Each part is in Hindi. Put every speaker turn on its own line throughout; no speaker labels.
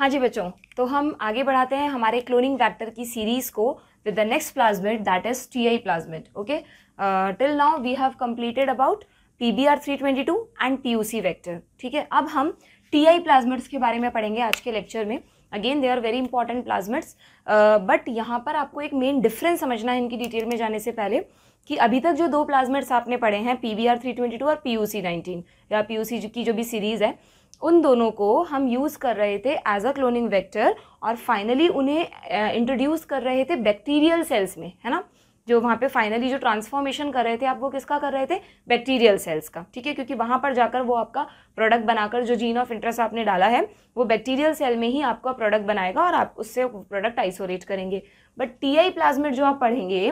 हाँ जी बच्चों तो हम आगे बढ़ाते हैं हमारे क्लोनिंग वैक्टर की सीरीज़ को with the next that is T I next okay till now we have okay about P B R three twenty two and P U C vector ठीक है अब हम टी आई plasmids के बारे में पढ़ेंगे आज के लेक्चर में again they are very important plasmids but यहाँ पर आपको एक मेन डिफरेंस समझना है इनकी डिटेल में जाने से पहले कि अभी तक जो दो प्लाज्मिड्स आपने पढ़े हैं P B R three twenty two और पी यू सी नाइनटीन या पी यू सी की जो भी सीरीज़ है उन दोनों को हम यूज़ कर रहे थे एज अ क्लोनिंग वेक्टर और फाइनली उन्हें इंट्रोड्यूस uh, कर रहे थे बैक्टीरियल सेल्स में है ना जो वहाँ पे फाइनली जो ट्रांसफॉर्मेशन कर रहे थे आप वो किसका कर रहे थे बैक्टीरियल सेल्स का ठीक है क्योंकि वहाँ पर जाकर वो आपका प्रोडक्ट बनाकर जो जीन ऑफ इंटरेस्ट आपने डाला है वो बैक्टीरियल सेल में ही आपका प्रोडक्ट बनाएगा और आप उससे प्रोडक्ट आइसोलेट करेंगे बट टी आई प्लाज्मिड जो आप पढ़ेंगे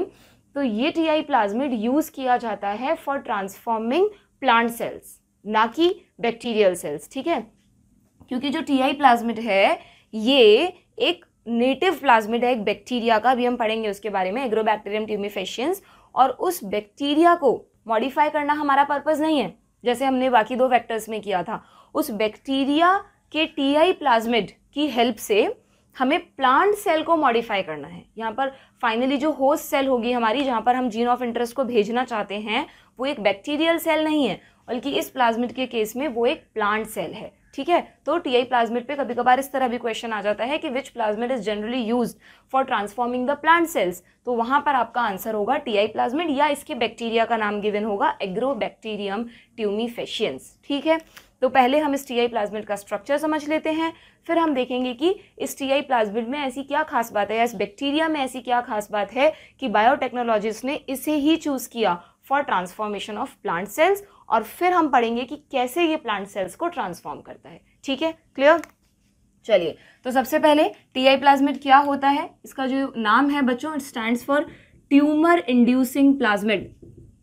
तो ये टी आई प्लाज्मिड यूज़ किया जाता है फॉर ट्रांसफॉर्मिंग प्लांट सेल्स ना कि बैक्टीरियल सेल्स ठीक है क्योंकि जो टी आई प्लाज्मिड है ये एक नेटिव प्लाज्मिड है एक बैक्टीरिया का भी हम पढ़ेंगे उसके बारे में एग्रोबैक्टीरियम ट्यूमिफेशियंस और उस बैक्टीरिया को मॉडिफाई करना हमारा पर्पज़ नहीं है जैसे हमने बाकी दो वैक्टर्स में किया था उस बैक्टीरिया के टी आई प्लाज्मिड की हेल्प से हमें प्लांट सेल को मॉडिफाई करना है यहाँ पर फाइनली जो होस्ट सेल होगी हमारी जहाँ पर हम जीन ऑफ इंटरेस्ट को भेजना चाहते हैं वो एक बैक्टीरियल सेल नहीं है बल्कि इस प्लाज्मिड के केस में वो एक प्लांट सेल है ठीक है तो टी आई प्लाज्मिड पे कभी कभार इस तरह भी क्वेश्चन आ जाता है कि which plasmid is generally use for transforming the plant cells तो वहाँ पर आपका आंसर होगा टी आई प्लाज्मिड या इसके बैक्टीरिया का नाम गिवन होगा एग्रो बैक्टीरियम ट्यूमीफेशियंस ठीक है तो पहले हम इस टी आई प्लाज्मिड का स्ट्रक्चर समझ लेते हैं फिर हम देखेंगे कि इस टी आई प्लाज्मिड में ऐसी क्या खास बात है या इस बैक्टीरिया में ऐसी क्या खास बात है कि बायोटेक्नोलॉजिस्ट ने इसे ही चूज़ किया for transformation of plant cells और फिर हम पढ़ेंगे कि कैसे ये प्लांट सेल्स को ट्रांसफॉर्म करता है ठीक है क्लियर चलिए तो सबसे पहले टी आई प्लाज्मिड क्या होता है इसका जो नाम है बच्चों it stand for tumour inducing plasmid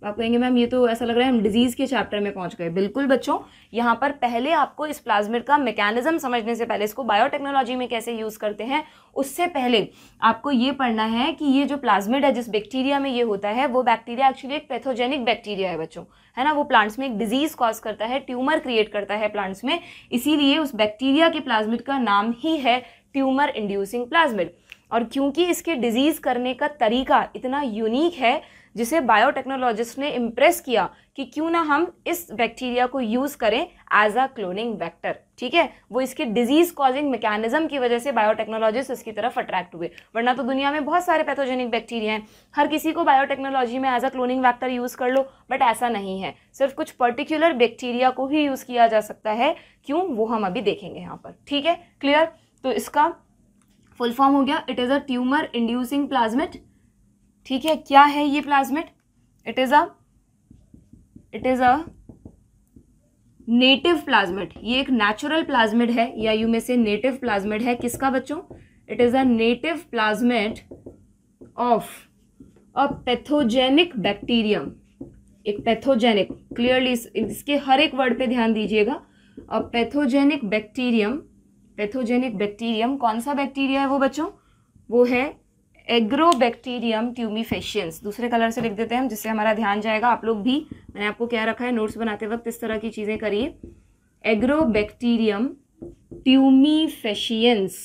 आप कहेंगे मैम ये तो ऐसा लग रहा है हम डिजीज़ के चैप्टर में पहुंच गए बिल्कुल बच्चों यहाँ पर पहले आपको इस प्लाज्मिड का मैकेनिज्म समझने से पहले इसको बायोटेक्नोलॉजी में कैसे यूज़ करते हैं उससे पहले आपको ये पढ़ना है कि ये जो प्लाज्मिड है जिस बैक्टीरिया में ये होता है वो बैक्टीरिया एक्चुअली एक पैथोजेनिक बैक्टीरिया है बच्चों है ना वो प्लांट्स में एक डिजीज़ कॉज करता है ट्यूमर क्रिएट करता है प्लांट्स में इसीलिए उस बैक्टीरिया के प्लाज्मिड का नाम ही है ट्यूमर इंड्यूसिंग प्लाज्मिड और क्योंकि इसके डिजीज़ करने का तरीका इतना यूनिक है जिसे बायोटेक्नोलॉजिस्ट ने इम्प्रेस किया कि क्यों ना हम इस बैक्टीरिया को यूज़ करें एज अ क्लोनिंग वेक्टर ठीक है वो इसके डिजीज कॉजिंग मैकेनिज्म की वजह से बायोटेक्नोलॉजिस्ट इसकी तरफ अट्रैक्ट हुए वरना तो दुनिया में बहुत सारे पैथोजेनिक बैक्टीरिया हैं हर किसी को बायोटेक्नोलॉजी में as a cloning vector use कर लो बट ऐसा नहीं है सिर्फ कुछ पर्टिकुलर बैक्टीरिया को ही यूज़ किया जा सकता है क्यों वो हम अभी देखेंगे यहाँ पर ठीक है क्लियर तो इसका फुल फॉर्म हो गया it is a tumour inducing plasmid ठीक है क्या है ये plasmid it is a it is a native plasmid ये एक नेचुरल प्लाज्मिड है या यू में से नेटिव प्लाज्मिड है किसका बच्चों it is a native plasmid of a pathogenic bacterium एक पैथोजेनिक क्लियरली इसके हर एक वर्ड पे ध्यान दीजिएगा a pathogenic bacterium pathogenic bacterium कौन सा बैक्टीरिया है वो बच्चों वो है एग्रोबैक्टीरियम ट्यूमिफेशियंस दूसरे कलर से लिख देते हैं हम जिससे हमारा ध्यान जाएगा आप लोग भी मैंने आपको क्या रखा है नोट्स बनाते वक्त इस तरह की चीज़ें करिए Agrobacterium tumefaciens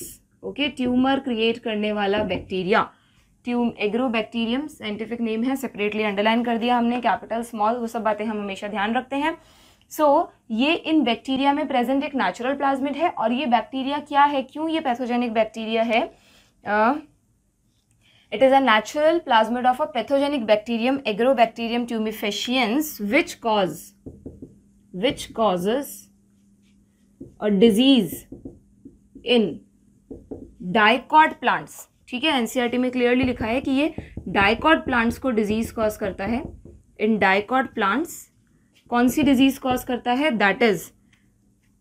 okay tumour create करने वाला बैक्टीरिया ट्यूम एग्रोबैक्टीरियम साइंटिफिक नेम है सेपरेटली अंडरलाइन कर दिया हमने कैपिटल स्मॉल वो सब बातें हम हमेशा ध्यान रखते हैं सो so, ये इन बैक्टीरिया में प्रेजेंट एक नेचुरल प्लाज्मिड है और ये बैक्टीरिया क्या है क्यों ये पैथोजेनिक बैक्टीरिया है uh, It is a natural plasmid of a pathogenic bacterium Agrobacterium tumefaciens which cause which causes a disease in dicot plants ठीक है एनसीईआरटी में क्लियरली लिखा है कि ये डाइकॉट प्लांट्स को डिजीज कॉज करता है इन डाइकॉट प्लांट्स कौन सी डिजीज कॉज करता है that is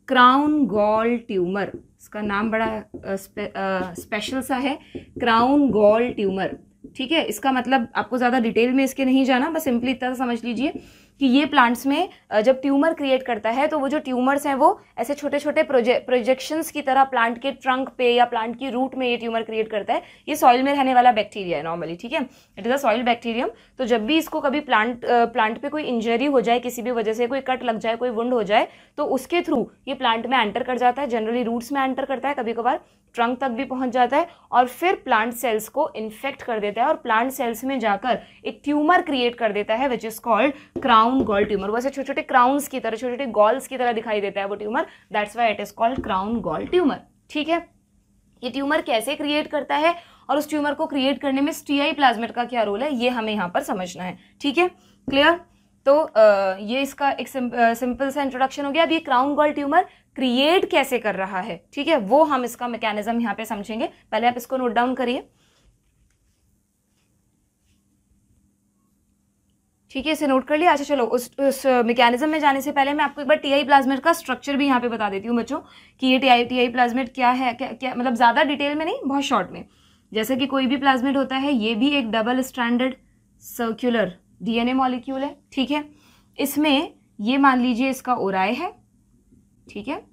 crown gall tumour इसका नाम बड़ा स्पे, आ, स्पेशल सा है क्राउन गॉल ट्यूमर ठीक है इसका मतलब आपको ज़्यादा डिटेल में इसके नहीं जाना बस सिंपली इतना समझ लीजिए कि ये प्लांट्स में जब ट्यूमर क्रिएट करता है तो वो जो ट्यूमर्स हैं वो ऐसे छोटे छोटे प्रोजे प्रोजेक्शंस की तरह प्लांट के ट्रंक पे या प्लांट की रूट में ये ट्यूमर क्रिएट करता है ये सॉइल में रहने वाला बैक्टीरिया है नॉर्मली ठीक है it is a soil bacterium तो जब भी इसको कभी प्लांट प्लांट पर कोई इंजरी हो जाए किसी भी वजह से कोई कट लग जाए कोई वुंड हो जाए तो उसके थ्रू ये प्लांट में एंटर कर जाता है जनरली रूट्स में एंटर करता है कभी कभार ट्रंक तक भी पहुंच जाता है और फिर प्लांट सेल्स को इन्फेक्ट कर देता है और प्लांट सेल्स में जाकर एक ट्यूमर क्रिएट कर देता है which is called crown gall tumour वैसे छोटे छोटे क्राउन्स की तरह छोटे छोटे गॉल्स की तरह दिखाई देता है वो tumour that's why it is called crown gall tumour ठीक है ये ट्यूमर कैसे क्रिएट करता है और उस ट्यूमर को क्रिएट करने में स्टीआई प्लाज्मेट का क्या रोल है ये हमें यहाँ पर समझना है ठीक है क्लियर तो ये इसका एक सिंपल सा इंट्रोडक्शन हो गया अब ये क्राउन गॉल ट्यूमर क्रिएट कैसे कर रहा है ठीक है वो हम इसका मैकेनिज्म यहां पे समझेंगे पहले आप इसको नोट डाउन करिए ठीक है इसे नोट कर लिया अच्छा चलो उस उस मैकेनिज्म में जाने से पहले मैं आपको एक बार टीआई प्लाज्मेट का स्ट्रक्चर भी यहां पे बता देती हूँ बच्चों कि ये टीआई टीआई प्लाज्मेट क्या है क्या क्या मतलब ज़्यादा डिटेल में नहीं बहुत शॉर्ट में जैसे कि कोई भी प्लाज्मेट होता है ये भी एक double standard circular DNA molecule है ठीक है इसमें ये मान लीजिए इसका ओराय है ठीक है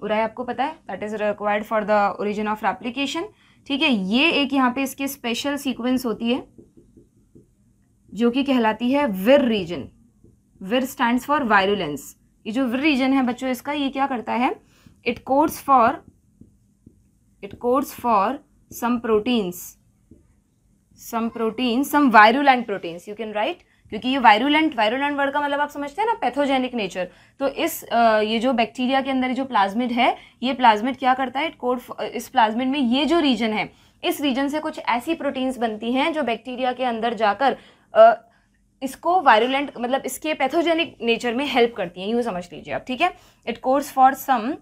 बुराई आपको पता है that is required for the origin of application ठीक है ये एक यहाँ पे इसकी स्पेशल सीक्वेंस होती है जो कि कहलाती है विर रीजन विर स्टैंड फॉर वायरुलेंस ये जो विर रीजन है बच्चों इसका ये क्या करता है it codes for it codes for some proteins some proteins some virulent proteins you can write क्योंकि ये वायरुलेंट वायरुलेंट वर्ड का मतलब आप समझते हैं ना पैथोजेनिक नेचर तो इस ये जो बैक्टीरिया के अंदर जो प्लाज्मिड है ये प्लाज्मिड क्या करता है इट कोड इस प्लाज्मिड में ये जो रीजन है इस रीजन से कुछ ऐसी प्रोटीन्स बनती हैं जो बैक्टीरिया के अंदर जाकर इसको वायरुलेंट मतलब इसके पैथोजेनिक नेचर में हेल्प करती हैं यूँ समझ लीजिए आप ठीक है it codes for some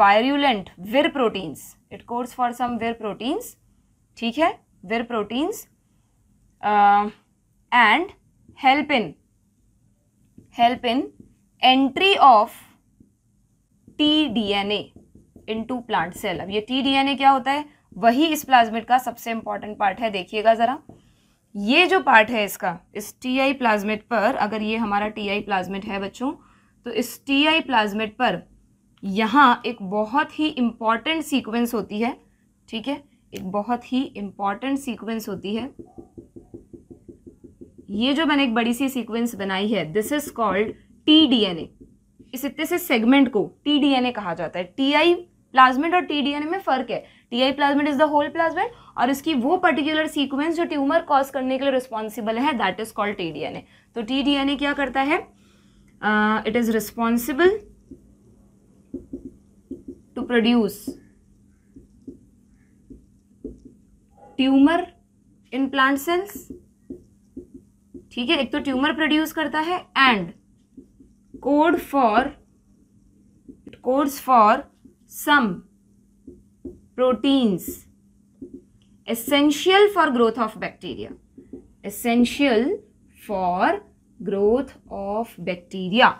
virulent vir proteins it codes for some vir proteins ठीक है vir proteins and help in help in entry of tDNA into plant cell अब ये tDNA क्या होता है वही इस प्लाज्मिड का सबसे इंपॉर्टेंट पार्ट है देखिएगा ज़रा ये जो पार्ट है इसका इस टी आई प्लाज्मिड पर अगर ये हमारा टी आई प्लाज्मिड है बच्चों तो इस टी आई प्लाज्मिड पर यहाँ एक बहुत ही इम्पॉर्टेंट सीक्वेंस होती है ठीक है एक बहुत ही इम्पॉर्टेंट सीक्वेंस होती है ये जो मैंने एक बड़ी सी सीक्वेंस बनाई है this is called T D N A इस इतने से सेगमेंट को टी डी एन ए कहा जाता है टी आई प्लाज्मेट और टी डी एन ए में फ़र्क है T I plasmid is the whole plasmid और इसकी वो पर्टिकुलर सीक्वेंस जो ट्यूमर कॉज करने के लिए रिस्पॉन्सिबल है that is called T D N A तो टी डी एन ए क्या करता है it is responsible to produce tumour in plant cells ठीक है एक तो ट्यूमर प्रोड्यूस करता है and code for codes for some proteins essential for growth of bacteria essential for growth of bacteria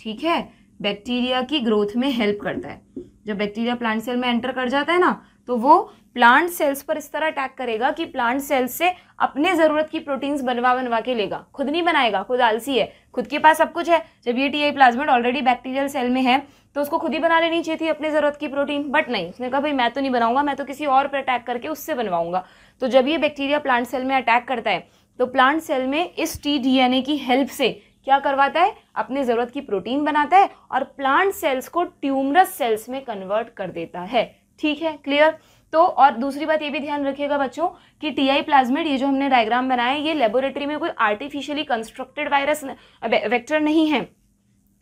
ठीक है बैक्टीरिया की ग्रोथ में हेल्प करता है जब बैक्टीरिया प्लांट सेल में एंटर कर जाता है ना तो वो प्लांट सेल्स पर इस तरह अटैक करेगा कि प्लांट सेल्स से अपने ज़रूरत की प्रोटीन्स बनवा बनवा के लेगा खुद नहीं बनाएगा खुद आलसी है खुद के पास सब कुछ है जब ये T I plasmid already bacterial cell में है तो उसको खुद ही बना लेनी चाहिए थी अपने ज़रूरत की प्रोटीन बट नहीं उसने कहा भाई मैं तो नहीं बनाऊंगा मैं तो किसी और पर अटैक करके उससे बनवाऊंगा तो जब ये बैक्टीरिया प्लांट सेल में अटैक करता है तो प्लांट सेल में इस टी ए की हेल्प से क्या करवाता है अपने ज़रूरत की प्रोटीन बनाता है और प्लांट सेल्स को ट्यूमरस सेल्स में कन्वर्ट कर देता है ठीक है क्लियर तो और दूसरी बात ये भी ध्यान रखिएगा बच्चों कि टी आई प्लाज्मिड ये जो हमने डायग्राम बनाया ये लेबोरेटरी में कोई आर्टिफिशियली कंस्ट्रक्टेड वायरस वेक्टर नहीं है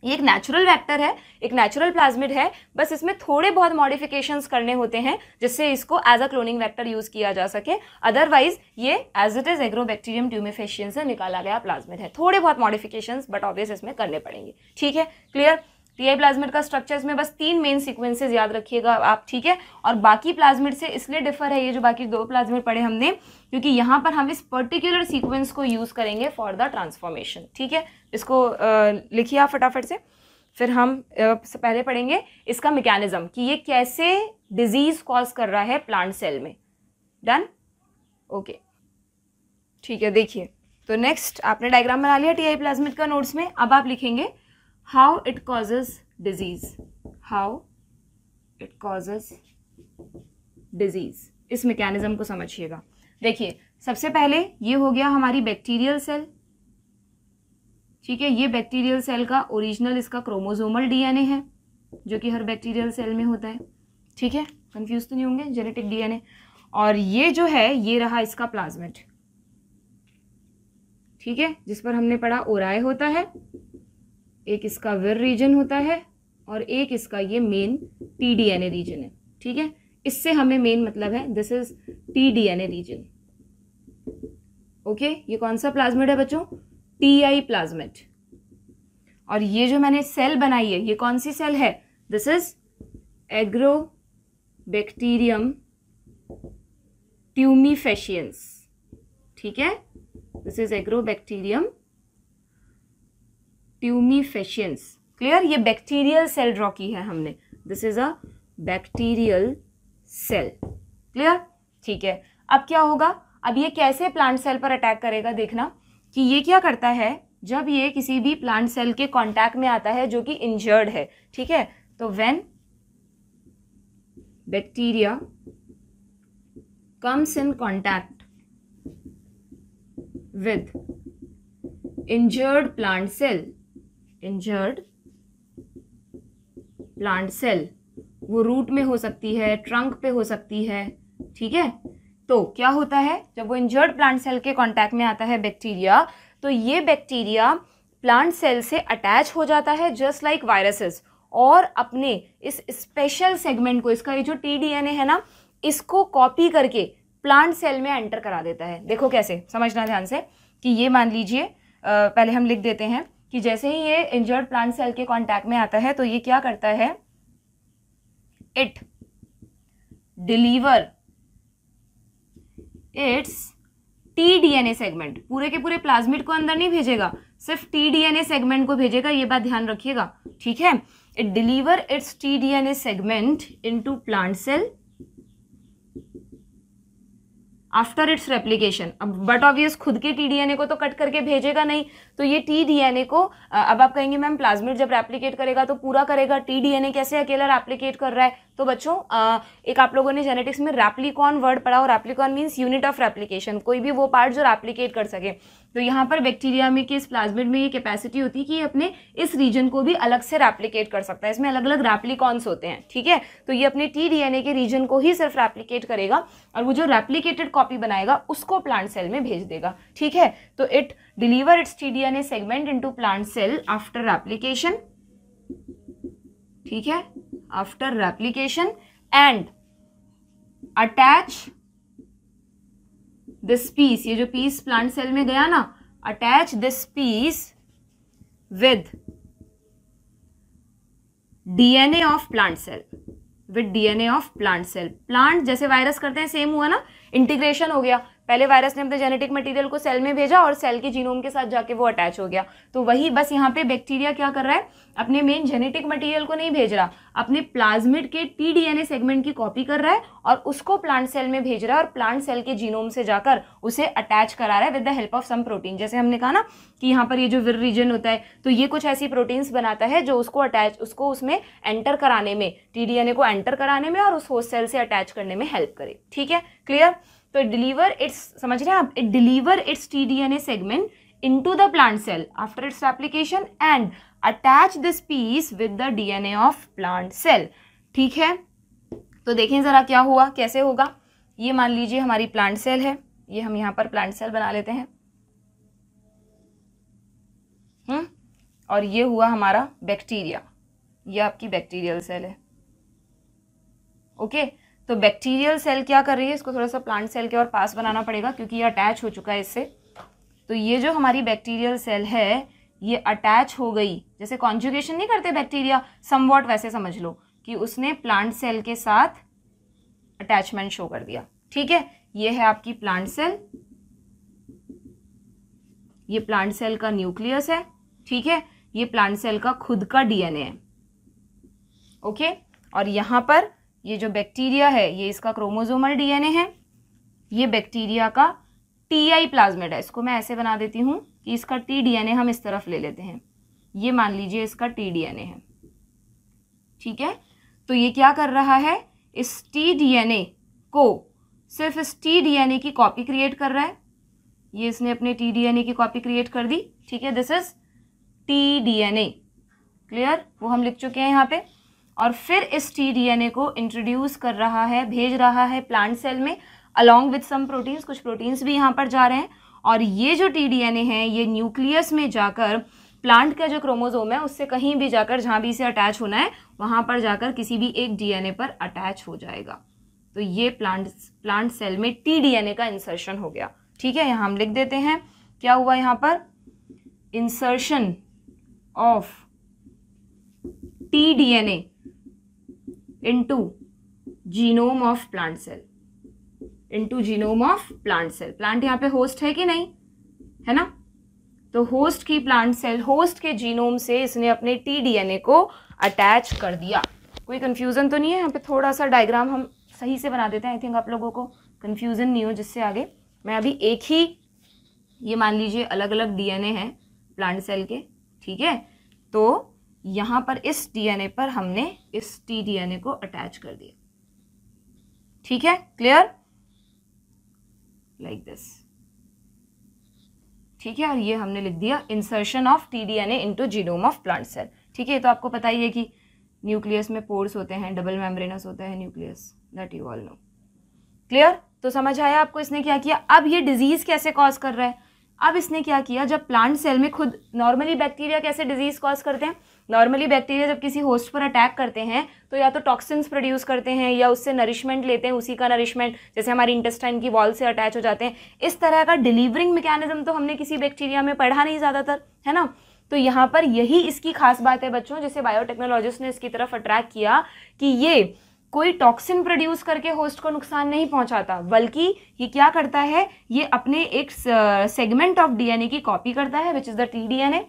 ये एक नेचुरल वेक्टर है एक नेचुरल प्लाज्मिड है बस इसमें थोड़े बहुत मॉडिफिकेशंस करने होते हैं जिससे इसको as a cloning vector use किया जा सके अदरवाइज ये as it is Agrobacterium tumefaciens से निकाला गया प्लाज्मिड है थोड़े बहुत मॉडिफिकेशंस बट ऑब्वियस इसमें करने पड़ेंगे ठीक है क्लियर टीआई प्लाज्मिड का स्ट्रक्चर इसमें बस तीन मेन सिक्वेंसेज याद रखिएगा आप ठीक है और बाकी प्लाज्मिड से इसलिए डिफर है ये जो बाकी दो प्लाज्मिड पढ़े हमने क्योंकि यहाँ पर हम इस पर्टिकुलर सीक्वेंस को यूज़ करेंगे फॉर द ट्रांसफॉर्मेशन ठीक है इसको लिखिए आप फटाफट से फिर हम सबसे पहले पढ़ेंगे इसका मैकेनिज्म कि ये कैसे डिजीज कॉज कर रहा है प्लांट सेल में डन ओके ठीक है देखिए तो नेक्स्ट आपने डायग्राम बना लिया टीआई प्लाज्मिड का नोट्स में अब आप लिखेंगे how it causes disease how it causes disease इस मैकेनिज्म को समझिएगा देखिए सबसे पहले ये हो गया हमारी बैक्टीरियल सेल ठीक है ये बैक्टीरियल सेल का ओरिजिनल इसका क्रोमोजोमल डीएनए है जो कि हर बैक्टीरियल सेल में होता है ठीक है कंफ्यूज तो नहीं होंगे जेनेटिक डीएनए और ये जो है ये रहा इसका प्लाज्मेट ठीक है जिस पर हमने पढ़ा ओराय होता है एक इसका वेर रीजन होता है और एक इसका ये main T D N A region है ठीक है इससे हमें मेन मतलब है this is T D N A region okay ये कौन सा प्लाज्मेट है बच्चों टी आई प्लाज्मेट और ये जो मैंने सेल बनाई है ये कौन सी सेल है this is Agrobacterium tumefaciens ठीक है this is Agrobacterium tumefaciens clear ये बैक्टीरियल सेल ड्रॉ की है हमने this is a bacterial cell clear ठीक है अब क्या होगा अब ये कैसे प्लांट सेल पर अटैक करेगा देखना कि ये क्या करता है जब ये किसी भी प्लांट सेल के कांटेक्ट में आता है जो कि इंजर्ड है ठीक है तो when bacteria comes in contact with injured plant cell injured plant cell वो रूट में हो सकती है ट्रंक पे हो सकती है ठीक है तो क्या होता है जब वो इंजर्ड प्लांट सेल के कांटेक्ट में आता है बैक्टीरिया तो ये बैक्टीरिया प्लांट सेल से अटैच हो जाता है जस्ट लाइक वायरसेस और अपने इस स्पेशल सेगमेंट को इसका ये जो टी डी एन ए है ना इसको कॉपी करके प्लांट सेल में एंटर करा देता है देखो कैसे समझना ध्यान से कि ये मान लीजिए पहले हम लिख देते हैं कि जैसे ही ये इंजर्ड प्लांट सेल के कांटेक्ट में आता है तो ये क्या करता है it deliver its T DNA segment पूरे के पूरे प्लाज्मिड को अंदर नहीं भेजेगा सिर्फ टी डीएनए सेगमेंट को भेजेगा ये बात ध्यान रखिएगा ठीक है it deliver its T DNA segment into plant cell after its replication अब बट ऑब्वियस खुद के टी को तो कट करके भेजेगा नहीं तो ये टी को अब आप कहेंगे मैम प्लाज्मिट जब रेप्लीकेट करेगा तो पूरा करेगा टी कैसे अकेला रेप्लीकेट कर रहा है तो बच्चों एक आप लोगों ने जेनेटिक्स में रैप्लिकॉन वर्ड पढ़ा और replicon means unit of replication कोई भी वो पार्ट जो रेप्लीकेट कर सके तो यहाँ पर बैक्टीरिया में के इस प्लाज्मिड में ये कैपेसिटी होती है कि ये अपने इस रीजन को भी अलग से रेप्लीकेट कर सकता है इसमें अलग अलग रैप्लीकॉन्स होते हैं ठीक है तो ये अपने टी डीएनए के रीजन को ही सिर्फ रैप्लीकेट करेगा और वो जो रेप्लीकेटेड कॉपी बनाएगा उसको प्लांट सेल में भेज देगा ठीक है तो it deliver its T DNA segment to plant cell after replication ठीक है after replication and attach this piece ये जो पीस प्लांट सेल में गया ना attach this piece with DNA of plant cell with DNA of plant cell plant जैसे वायरस करते हैं सेम हुआ ना इंटीग्रेशन हो गया पहले वायरस ने अपने जेनेटिक मटेरियल को सेल में भेजा और सेल के जीनोम के साथ जाके वो अटैच हो गया तो वही बस यहाँ पे बैक्टीरिया क्या कर रहा है अपने मेन जेनेटिक मटेरियल को नहीं भेज रहा अपने प्लाज्मिड के टीडीएनए सेगमेंट की कॉपी कर रहा है और उसको प्लांट सेल में भेज रहा है और प्लांट सेल के जीनोम से जाकर उसे अटैच करा रहा है with the help of some protein जैसे हमने कहा ना कि यहाँ पर ये जो विर रीजन होता है तो ये कुछ ऐसी प्रोटीन्स बनाता है जो उसको अटैच उसको उसमें एंटर कराने में टीडीएनए को एंटर कराने में और उस होस्ट सेल से अटैच करने में हेल्प करे ठीक है क्लियर तो डिलीवर इट्स समझ रहे हैं आप it deliver its T D N A segment into the plant cell after its application and attach this piece with the D N A of plant cell ठीक है तो देखें ज़रा क्या हुआ कैसे होगा ये मान लीजिए हमारी प्लांट सेल है ये हम यहाँ पर प्लांट सेल बना लेते हैं हुँ? हम्म? और ये हुआ हमारा बैक्टीरिया ये आपकी बैक्टीरियल सेल है ओके okay? तो बैक्टीरियल सेल क्या कर रही है इसको थोड़ा सा प्लांट सेल के और पास बनाना पड़ेगा क्योंकि ये अटैच हो चुका है इससे तो ये जो हमारी बैक्टीरियल सेल है ये अटैच हो गई जैसे कॉन्जुगेशन नहीं करते बैक्टीरिया समवॉट वैसे समझ लो कि उसने प्लांट सेल के साथ अटैचमेंट शो कर दिया ठीक है ये है आपकी प्लांट सेल ये प्लांट सेल का न्यूक्लियस है ठीक है ये प्लांट सेल का खुद का डीएनए है ओके और यहां पर ये जो बैक्टीरिया है ये इसका क्रोमोजोमल डीएनए है ये बैक्टीरिया का टी आई प्लाज्मेड है इसको मैं ऐसे बना देती हूँ कि इसका टी डीएनए हम इस तरफ ले लेते हैं ये मान लीजिए इसका टी डीएनए है ठीक है तो ये क्या कर रहा है इस टी डीएनए को सिर्फ इस टी डीएनए की कॉपी क्रिएट कर रहा है ये इसने अपने टी डीएनए की कॉपी क्रिएट कर दी ठीक है this is T DNA clear वो हम लिख चुके हैं यहाँ पे और फिर इस टी ए को इंट्रोड्यूस कर रहा है भेज रहा है प्लांट सेल में अलॉन्ग विथ सम प्रोटीन्स कुछ प्रोटीन्स भी यहाँ पर जा रहे हैं और ये जो टी डीएनए है ये न्यूक्लियस में जाकर प्लांट का जो क्रोमोजोम है उससे कहीं भी जाकर जहाँ भी इसे अटैच होना है वहाँ पर जाकर किसी भी एक डीएनए पर अटैच हो जाएगा तो ये प्लांट प्लांट सेल में टी डीएनए का इंसर्शन हो गया ठीक है यहाँ हम लिख देते हैं क्या हुआ यहाँ पर insertion of T A into genome of plant cell into genome of plant cell plant यहाँ पे होस्ट है कि नहीं है ना तो होस्ट की प्लांट सेल होस्ट के जीनोम से इसने अपने टी डी एन ए को अटैच कर दिया कोई कन्फ्यूज़न तो नहीं है यहाँ पे थोड़ा सा डायग्राम हम सही से बना देते हैं आई थिंक आप लोगों को कन्फ्यूज़न नहीं हो जिससे आगे मैं अभी एक ही ये मान लीजिए अलग अलग डीएनए हैं प्लांट सेल के ठीक है तो यहाँ पर इस डीएनए पर हमने इस टी डीएनए को अटैच कर दिया ठीक है क्लियर लाइक दिस ठीक है और ये हमने लिख दिया insertion of T D N A into genome of plant cell ठीक है तो आपको पता ही है कि न्यूक्लियस में पोर्स होते हैं डबल मेम्ब्रेनस होता है nucleus that you all know clear तो समझ आया आपको इसने क्या किया अब ये डिजीज़ कैसे कॉज कर रहा है अब इसने क्या किया जब प्लांट सेल में खुद नॉर्मली बैक्टीरिया कैसे डिजीज़ कॉज करते हैं नॉर्मली बैक्टीरिया जब किसी होस्ट पर अटैक करते हैं तो या तो टॉक्सिन्स प्रोड्यूस करते हैं या उससे नरिशमेंट लेते हैं उसी का नरिशमेंट जैसे हमारी इंटेस्टाइन की वॉल से अटैच हो जाते हैं इस तरह का डिलीवरिंग मैकेनिज्म तो हमने किसी बैक्टीरिया में पढ़ा नहीं ज़्यादातर है ना तो यहाँ पर यही इसकी खास बात है बच्चों जिसे बायोटेक्नोलॉजिस्ट ने इसकी तरफ अट्रैक्ट किया कि ये कोई टॉक्सिन प्रोड्यूस करके होस्ट को नुकसान नहीं पहुंचाता बल्कि ये क्या करता है ये अपने एक सेगमेंट ऑफ डीएनए की कॉपी करता है which is the T DNA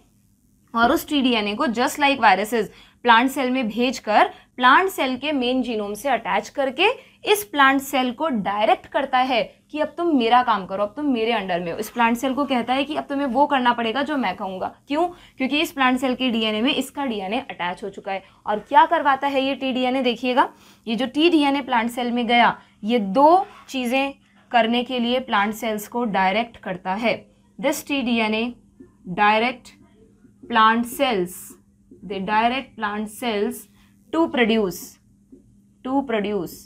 और उस टी ए को just like viruses plant cell में भेजकर प्लांट सेल के मेन जीनोम से अटैच करके इस प्लांट सेल को डायरेक्ट करता है कि अब तुम मेरा काम करो अब तुम मेरे अंडर में हो इस प्लांट सेल को कहता है कि अब तुम्हें वो करना पड़ेगा जो मैं कहूँगा क्यों क्योंकि इस प्लांट सेल के डीएनए में इसका डीएनए अटैच हो चुका है और क्या करवाता है ये ए देखिएगा ये जो टीडीएनए प्लांट सेल में गया ये दो चीज़ें करने के लिए प्लांट सेल्स को डायरेक्ट करता है this T D N A direct plant cells they direct plant cells to produce to produce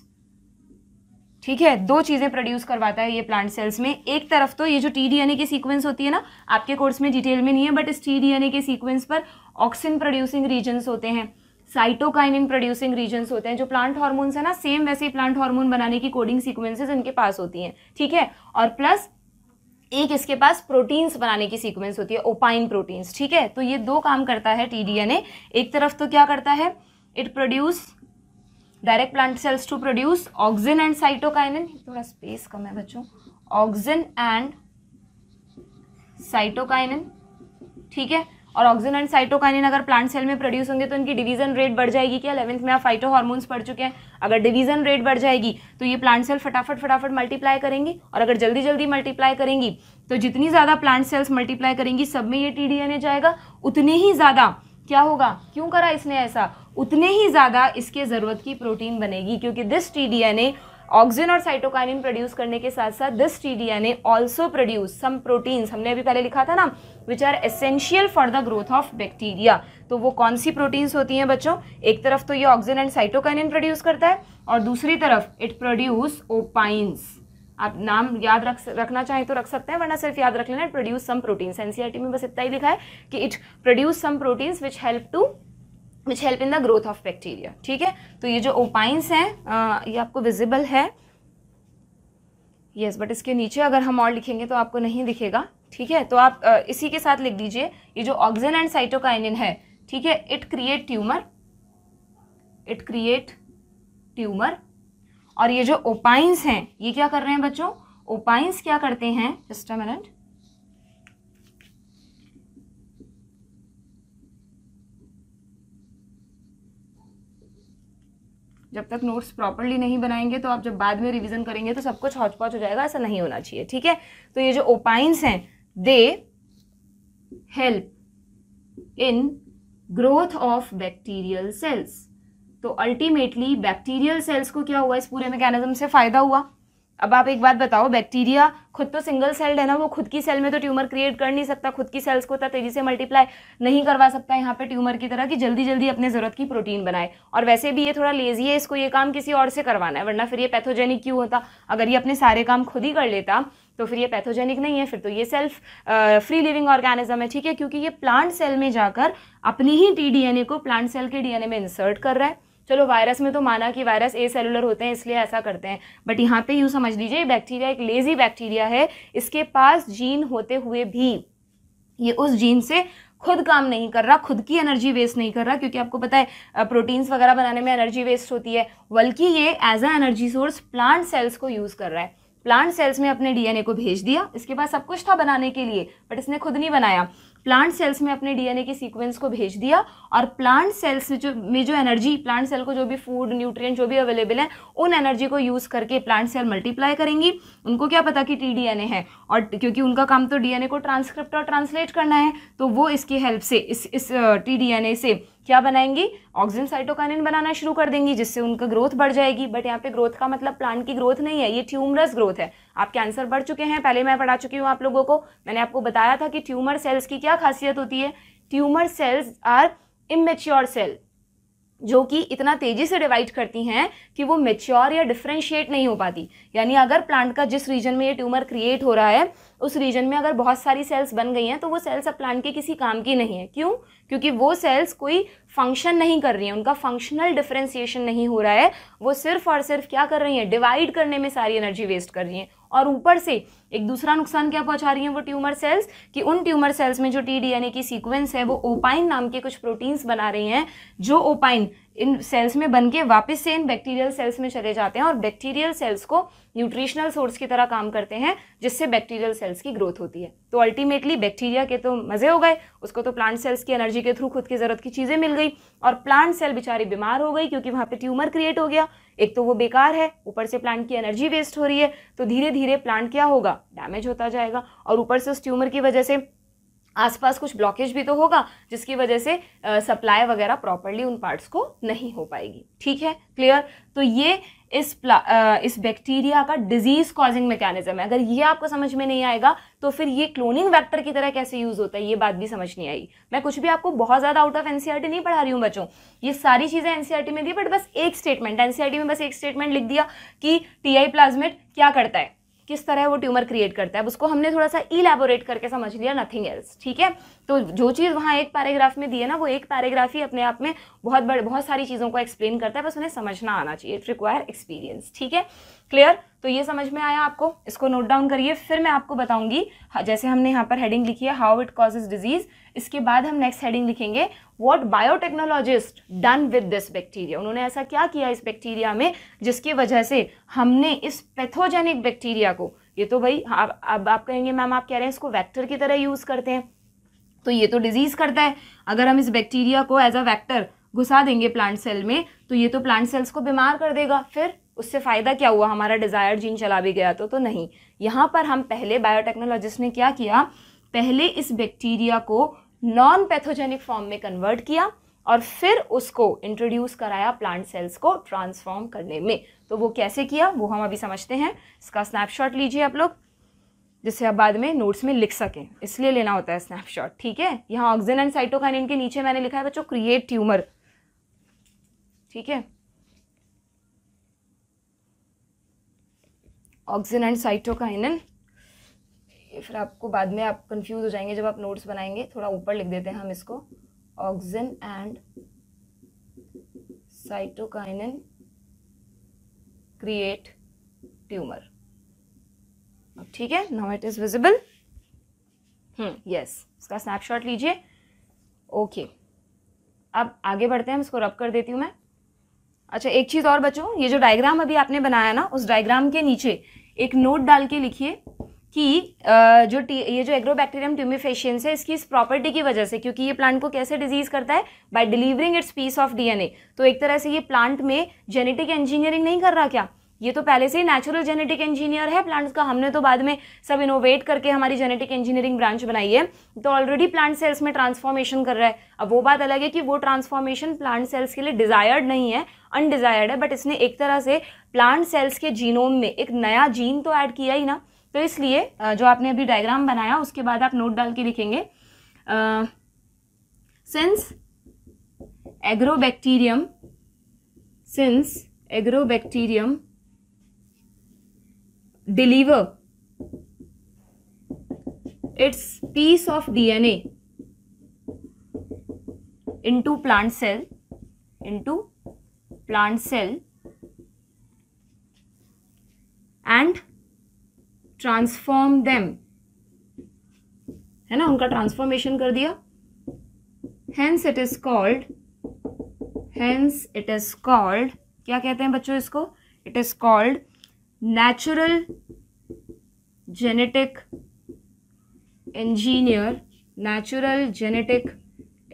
ठीक है दो चीज़ें प्रोड्यूस करवाता है ये प्लांट सेल्स में एक तरफ तो ये जो टी डी की सीक्वेंस होती है ना आपके कोर्स में डिटेल में नहीं है बट इस टी डी के सीक्वेंस पर ऑक्सीजन प्रोड्यूसिंग रीजन्स होते हैं साइटोकाइनिन प्रोड्यूसिंग रीजन्स होते हैं जो प्लांट हार्मोन्स है ना सेम वैसे ही प्लांट हार्मोन बनाने की कोडिंग सीक्वेंसेज इनके पास होती हैं ठीक है और प्लस एक इसके पास प्रोटीन्स बनाने की सीक्वेंस होती है ओपाइन प्रोटीन्स ठीक है तो ये दो काम करता है टीडीएनए एक तरफ तो क्या करता है it produce direct plant cells to produce auxin and cytokinin थोड़ा स्पेस कम है बच्चों ऑक्सिन एंड साइटोकाइनिन ठीक है और ऑक्सीजन एंड साइटोकाइनिन अगर प्लांट सेल में प्रोड्यूस होंगे तो इनकी डिवीजन रेट बढ़ जाएगी क्या अलेवंथ में आप फाइटो हार्मोन्स पढ़ चुके हैं अगर डिवीजन रेट बढ़ जाएगी तो ये प्लांट सेल फटाफट फटाफट मल्टीप्लाई करेंगी और अगर जल्दी जल्दी मल्टीप्लाई करेंगी तो जितनी ज़्यादा प्लांट सेल्स मल्टीप्लाई करेंगी सब में ये टी जाएगा उतने ही ज़्यादा क्या होगा क्यों करा इसने ऐसा उतने ही ज़्यादा इसके ज़रूरत की प्रोटीन बनेगी क्योंकि दिस टी ऑक्सीजन और साइटोकाइनिन प्रोड्यूस करने के साथ साथ this T D N A also produce some proteins हमने अभी पहले लिखा था ना which are essential for the growth of bacteria तो वो कौन सी प्रोटीन्स होती हैं बच्चों एक तरफ तो ये ऑक्सीजन एंड साइटोकाइनिन प्रोड्यूस करता है और दूसरी तरफ इट प्रोड्यूस ओपाइन्स आप नाम याद रख रखना चाहें तो रख सकते हैं वरना सिर्फ याद रख लेना it produce some proteins NCERT में बस इतना ही लिखा है कि it produce some proteins which help to which help in the growth of bacteria ठीक है तो ये जो ओपाइंस हैं ये आपको विजिबल है येस yes, बट इसके नीचे अगर हम और लिखेंगे तो आपको नहीं दिखेगा ठीक है तो आप आ, इसी के साथ लिख दीजिए ये जो ऑक्सीजन एंड साइटोकाइनिन है ठीक है it create tumour it create tumour और ये जो ओपाइंस हैं ये क्या कर रहे हैं बच्चों ओपाइंस क्या करते हैं जस्ट अ मिनट जब तक नोट्स प्रॉपरली नहीं बनाएंगे तो आप जब बाद में रिविज़न करेंगे तो सब कुछ हौचपौच हो जाएगा ऐसा नहीं होना चाहिए ठीक है तो ये जो ओपाइंस हैं they help in growth of bacterial cells तो अल्टीमेटली बैक्टीरियल सेल्स को क्या हुआ इस पूरे मैकेनिज्म से फ़ायदा हुआ अब आप एक बात बताओ बैक्टीरिया खुद तो सिंगल सेल्ड है ना वो खुद की सेल में तो ट्यूमर क्रिएट कर नहीं सकता खुद की सेल्स को तो तेजी से मल्टीप्लाई नहीं करवा सकता यहाँ पे ट्यूमर की तरह कि जल्दी जल्दी अपने ज़रूरत की प्रोटीन बनाए और वैसे भी ये थोड़ा लेजी है इसको ये काम किसी और से करवाना है वरना फिर ये पैथोजेनिक क्यों होता अगर ये अपने सारे काम खुद ही कर लेता तो फिर ये पैथोजेनिक नहीं है फिर तो ये सेल्फ फ्री लिविंग ऑर्गेनिज्म है ठीक है क्योंकि ये प्लांट सेल में जाकर अपनी ही टी को प्लांट सेल के डी में इंसर्ट कर रहा है चलो वायरस में तो माना कि वायरस ए सेलुलर होते हैं इसलिए ऐसा करते हैं बट यहाँ पे यूँ समझ लीजिए बैक्टीरिया एक लेज़ी बैक्टीरिया है इसके पास जीन होते हुए भी ये उस जीन से खुद काम नहीं कर रहा खुद की एनर्जी वेस्ट नहीं कर रहा क्योंकि आपको पता है प्रोटीन्स वगैरह बनाने में एनर्जी वेस्ट होती है बल्कि ये as a energy source plant cells को यूज़ कर रहा है प्लांट सेल्स में अपने डीएनए को भेज दिया इसके पास सब कुछ था बनाने के लिए बट इसने खुद नहीं बनाया प्लांट सेल्स में अपने डीएनए के सीक्वेंस को भेज दिया और प्लांट सेल्स जो में जो एनर्जी प्लांट सेल को जो भी फूड न्यूट्रिएंट जो भी अवेलेबल है उन एनर्जी को यूज़ करके प्लांट सेल मल्टीप्लाई करेंगी उनको क्या पता कि टी डीएनए है और क्योंकि उनका काम तो डीएनए को ट्रांसक्रिप्ट और ट्रांसलेट करना है तो वो इसकी हेल्प से इस इस टी डीएनए से क्या बनाएंगी ऑक्सीजन साइटोकाइनिन बनाना शुरू कर देंगी जिससे उनका ग्रोथ बढ़ जाएगी बट यहाँ पे ग्रोथ का मतलब प्लांट की ग्रोथ नहीं है ये ट्यूमरस ग्रोथ है आपके आंसर बढ़ चुके हैं पहले मैं पढ़ा चुकी हूँ आप लोगों को मैंने आपको बताया था कि ट्यूमर सेल्स की क्या खासियत होती है tumour cells are immature cell जो कि इतना तेज़ी से डिवाइड करती हैं कि वो मेच्योर या डिफ्रेंशिएट नहीं हो पाती यानी अगर प्लांट का जिस रीजन में ये ट्यूमर क्रिएट हो रहा है उस रीजन में अगर बहुत सारी सेल्स बन गई हैं तो वो सेल्स अब प्लांट के किसी काम की नहीं है क्यों क्योंकि वो सेल्स कोई फंक्शन नहीं कर रही हैं उनका फंक्शनल डिफ्रेंशिएशन नहीं हो रहा है वो सिर्फ और सिर्फ क्या कर रही हैं डिवाइड करने में सारी एनर्जी वेस्ट कर रही हैं और ऊपर से एक दूसरा नुकसान क्या पहुंचा रही है वो ट्यूमर सेल्स कि उन ट्यूमर सेल्स में जो टी डी ए की सीक्वेंस है वो ओपाइन नाम के कुछ प्रोटीन्स बना रही हैं जो ओपाइन इन सेल्स में बन के वापस से इन बैक्टीरियल सेल्स में चले जाते हैं और बैक्टीरियल सेल्स को न्यूट्रिशनल सोर्स की तरह काम करते हैं जिससे बैक्टीरियल सेल्स की ग्रोथ होती है तो अल्टीमेटली बैक्टीरिया के तो मज़े हो गए उसको तो प्लांट सेल्स की एनर्जी के थ्रू खुद की ज़रूरत की चीज़ें मिल गई और प्लांट सेल बेचारी बीमार हो गई क्योंकि वहाँ पर ट्यूमर क्रिएट हो गया एक तो वो बेकार है ऊपर से प्लांट की एनर्जी वेस्ट हो रही है तो धीरे धीरे प्लांट क्या होगा डैमेज होता जाएगा और ऊपर से उस ट्यूमर की वजह से आसपास कुछ ब्लॉकेज भी तो होगा जिसकी वजह से सप्लाई वगैरह प्रॉपरली उन पार्ट्स को नहीं हो पाएगी ठीक है क्लियर तो ये इस आ, इस बैक्टीरिया का डिजीज कॉजिंग मैकेनिज्म है अगर ये आपको समझ में नहीं आएगा तो फिर ये क्लोनिंग वेक्टर की तरह कैसे यूज होता है ये बात भी समझ नहीं आई मैं कुछ भी आपको बहुत ज्यादा आउट ऑफ एनसीआरटी नहीं पढ़ा रही हूँ बच्चों ये सारी चीजें एनसीआरटी में दी बट बस एक स्टेटमेंट एनसीआरटी में बस एक स्टेटमेंट लिख दिया कि टी आई क्या करता है किस तरह वो ट्यूमर क्रिएट करता है उसको हमने थोड़ा सा इलेबोरेट करके समझ लिया नथिंग एल्स ठीक है तो जो चीज़ वहाँ एक पैराग्राफ में दी है ना वो एक पैराग्राफ ही अपने आप में बहुत बड़े बहुत सारी चीज़ों को एक्सप्लेन करता है बस उन्हें समझना आना चाहिए इट रिक्वायर एक्सपीरियंस ठीक है क्लियर तो ये समझ में आया आपको इसको नोट डाउन करिए फिर मैं आपको बताऊंगी हाँ, जैसे हमने यहाँ पर हेडिंग लिखी है हाउ इट कॉजेज डिजीज इसके बाद हम नेक्स्ट हेडिंग लिखेंगे what biotechnologist done with this bacteria उन्होंने ऐसा क्या किया इस बैक्टीरिया में जिसकी वजह से हमने इस पैथोजेनिक बैक्टीरिया को ये तो भाई अब अब आप कहेंगे मैम आप कह रहे हैं इसको वैक्टर की तरह यूज़ करते हैं तो ये तो डिजीज़ करता है अगर हम इस बैक्टीरिया को एज अ वैक्टर घुसा देंगे प्लांट सेल में तो ये तो प्लांट सेल्स को बीमार कर देगा फिर उससे फ़ायदा क्या हुआ हमारा डिज़ायर जीन चला भी गया तो तो नहीं यहाँ पर हम पहले बायोटेक्नोलॉजिस्ट ने क्या किया पहले इस बैक्टीरिया को नॉन पैथोजेनिक फॉर्म में कन्वर्ट किया और फिर उसको इंट्रोड्यूस कराया प्लांट सेल्स को ट्रांसफॉर्म करने में तो वो कैसे किया वो हम अभी समझते हैं इसका स्नैपशॉट लीजिए आप लोग जिससे आप बाद में नोट्स में लिख सकें इसलिए लेना होता है स्नैपशॉट ठीक है यहाँ ऑक्सीजन एंड साइटोकाइन इनके नीचे मैंने लिखा है बच्चों क्रिएट ट्यूमर ठीक है ऑक्सीजन एंड साइटोकाइनन ये फिर आपको बाद में आप कंफ्यूज हो जाएंगे जब आप नोट्स बनाएंगे थोड़ा ऊपर लिख देते हैं हम इसको oxygen and cytokinin create tumour ठीक है now it is visible hmm yes इसका स्नैपशॉट लीजिए ओके अब आगे बढ़ते हैं इसको रब कर देती हूँ मैं अच्छा एक चीज़ और बच्चों ये जो डायग्राम अभी आपने बनाया ना उस डायग्राम के नीचे एक नोट डाल के लिखिए कि जो टी ये जो एग्रोबैक्टीरियम ट्यूमिफेशियंस है इसकी इस प्रॉपर्टी की वजह से क्योंकि ये प्लांट को कैसे डिजीज़ करता है by delivering its piece of DNA तो एक तरह से ये प्लांट में जेनेटिक इंजीनियरिंग नहीं कर रहा क्या ये तो पहले से ही नेचुरल जेनेटिक इंजीनियर है प्लांट्स का हमने तो बाद में सब इनोवेट करके हमारी जेनेटिक इंजीनियरिंग ब्रांच बनाई है तो ऑलरेडी प्लांट सेल्स में ट्रांसफॉर्मेशन कर रहा है अब वो बात अलग है कि वो ट्रांसफॉर्मेशन प्लांट सेल्स के लिए डिजायर्ड नहीं है अनडिजायर्ड है बट इसने एक तरह से प्लांट सेल्स के जीनोम में एक नया जीन तो ऐड किया ही ना तो इसलिए जो आपने अभी डायग्राम बनाया उसके बाद आप नोट डाल के लिखेंगे since agrobacterium since agrobacterium deliver its piece of DNA into plant cell into plant cell and transform them है ना उनका ट्रांसफॉर्मेशन कर दिया hence it is called hence it is called क्या कहते हैं बच्चों इसको it is called natural genetic engineer natural genetic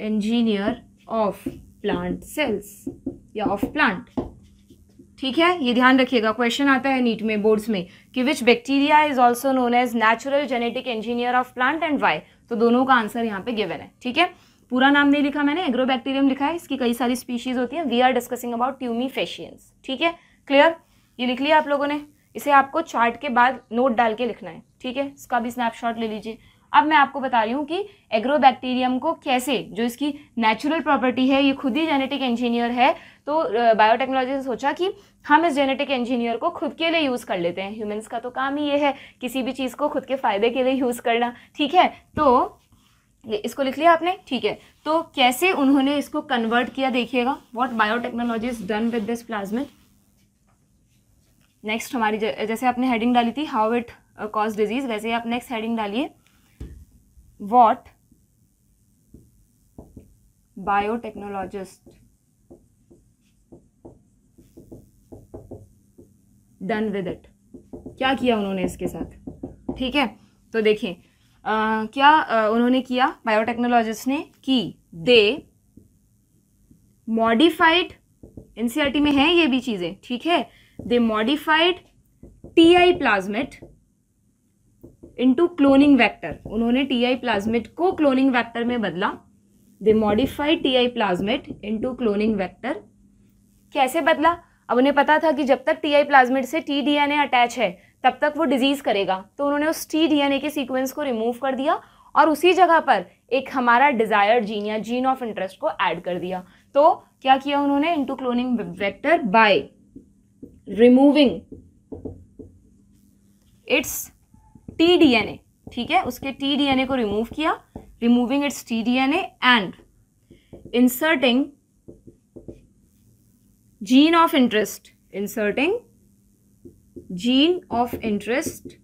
engineer of plant cells या ऑफ प्लांट ठीक है ये ध्यान रखिएगा क्वेश्चन आता है नीट में बोर्ड्स में कि which bacteria is also known as natural genetic engineer of plant and why तो दोनों का आंसर यहाँ पे गिवन है ठीक है पूरा नाम नहीं लिखा मैंने एग्रोबैक्टीरियम लिखा है इसकी कई सारी स्पीशीज होती हैं we are discussing about tumefaciens ठीक है क्लियर ये लिख लिया आप लोगों ने इसे आपको चार्ट के बाद नोट डाल के लिखना है ठीक है इसका भी स्नैपशॉट ले लीजिए अब मैं आपको बता रही हूँ कि एग्रोबैक्टीरियम को कैसे जो इसकी नेचुरल प्रॉपर्टी है ये खुद ही जेनेटिक इंजीनियर है तो बायोटेक्नोलॉजी ने सोचा कि हम इस जेनेटिक इंजीनियर को खुद के लिए यूज़ कर लेते हैं ह्यूमंस का तो काम ही ये है किसी भी चीज़ को खुद के फ़ायदे के लिए यूज़ करना ठीक है तो इसको लिख लिया आपने ठीक है तो कैसे उन्होंने इसको कन्वर्ट किया देखिएगा what biotechnology is done with this plasma next हमारी जैसे आपने हेडिंग डाली थी हाउ इट कॉज डिजीज वैसे आप नेक्स्ट हेडिंग डालिए what biotechnologist done with it क्या किया उन्होंने इसके साथ ठीक है तो देखिए uh, क्या आ, uh, उन्होंने किया बायोटेक्नोलॉजिस्ट ने कि दे मॉडिफाइड एनसीआरटी में है ये भी चीज़ें ठीक है they modified T plasmid into cloning vector उन्होंने टी आई प्लाज्मिट को क्लोनिंग वैक्टर में बदला they modified T I plasmid into cloning vector कैसे बदला अब उन्हें पता था कि जब तक टी आई प्लाज्मिट से T D N A attach है तब तक वो डिजीज करेगा तो उन्होंने उस टी डी एन ए के सीक्वेंस को रिमूव कर दिया और उसी जगह पर एक हमारा डिजायर्ड जीन या जीन ऑफ इंटरेस्ट को ऐड कर दिया तो क्या किया उन्होंने into cloning vector by removing its T D N A ठीक है उसके टी डी एन ए को रिमूव किया removing its T D N A and inserting gene of interest inserting gene of interest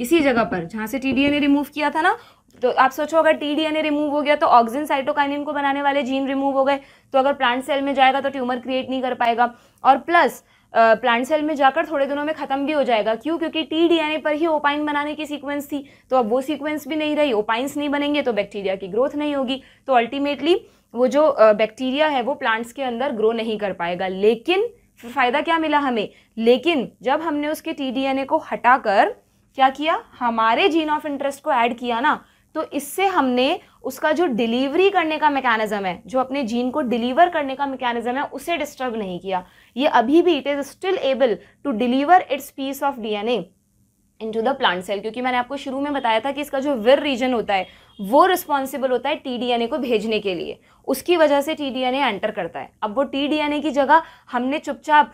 इसी जगह पर जहां से ए रिमूव किया था ना तो आप सोचो अगर टीडीएनए रिमूव हो गया तो ऑक्सीजन साइटोकाइनिन को बनाने वाले जीन रिमूव हो गए तो अगर प्लांट सेल में जाएगा तो ट्यूमर क्रिएट नहीं कर पाएगा और प्लस प्लांट सेल में जाकर थोड़े दिनों में ख़त्म भी हो जाएगा क्यों क्योंकि टी ए पर ही ओपाइन बनाने की सीक्वेंस थी तो अब वो सीक्वेंस भी नहीं रही ओपाइंस नहीं बनेंगे तो बैक्टीरिया की ग्रोथ नहीं होगी तो अल्टीमेटली वो जो बैक्टीरिया है वो प्लांट्स के अंदर ग्रो नहीं कर पाएगा लेकिन फ़ायदा क्या मिला हमें लेकिन जब हमने उसके टी डी को हटाकर क्या किया हमारे जीन ऑफ इंटरेस्ट को ऐड किया ना तो इससे हमने उसका जो डिलीवरी करने का मैकेनिज्म है जो अपने जीन को डिलीवर करने का मैकेनिज्म है उसे डिस्टर्ब नहीं किया ये अभी भी it is still able to deliver its piece of DNA into the plant cell क्योंकि मैंने आपको शुरू में बताया था कि इसका जो विर रीजन होता है वो रिस्पॉन्सिबल होता है टी को भेजने के लिए उसकी वजह से टी एंटर करता है अब वो टी की जगह हमने चुपचाप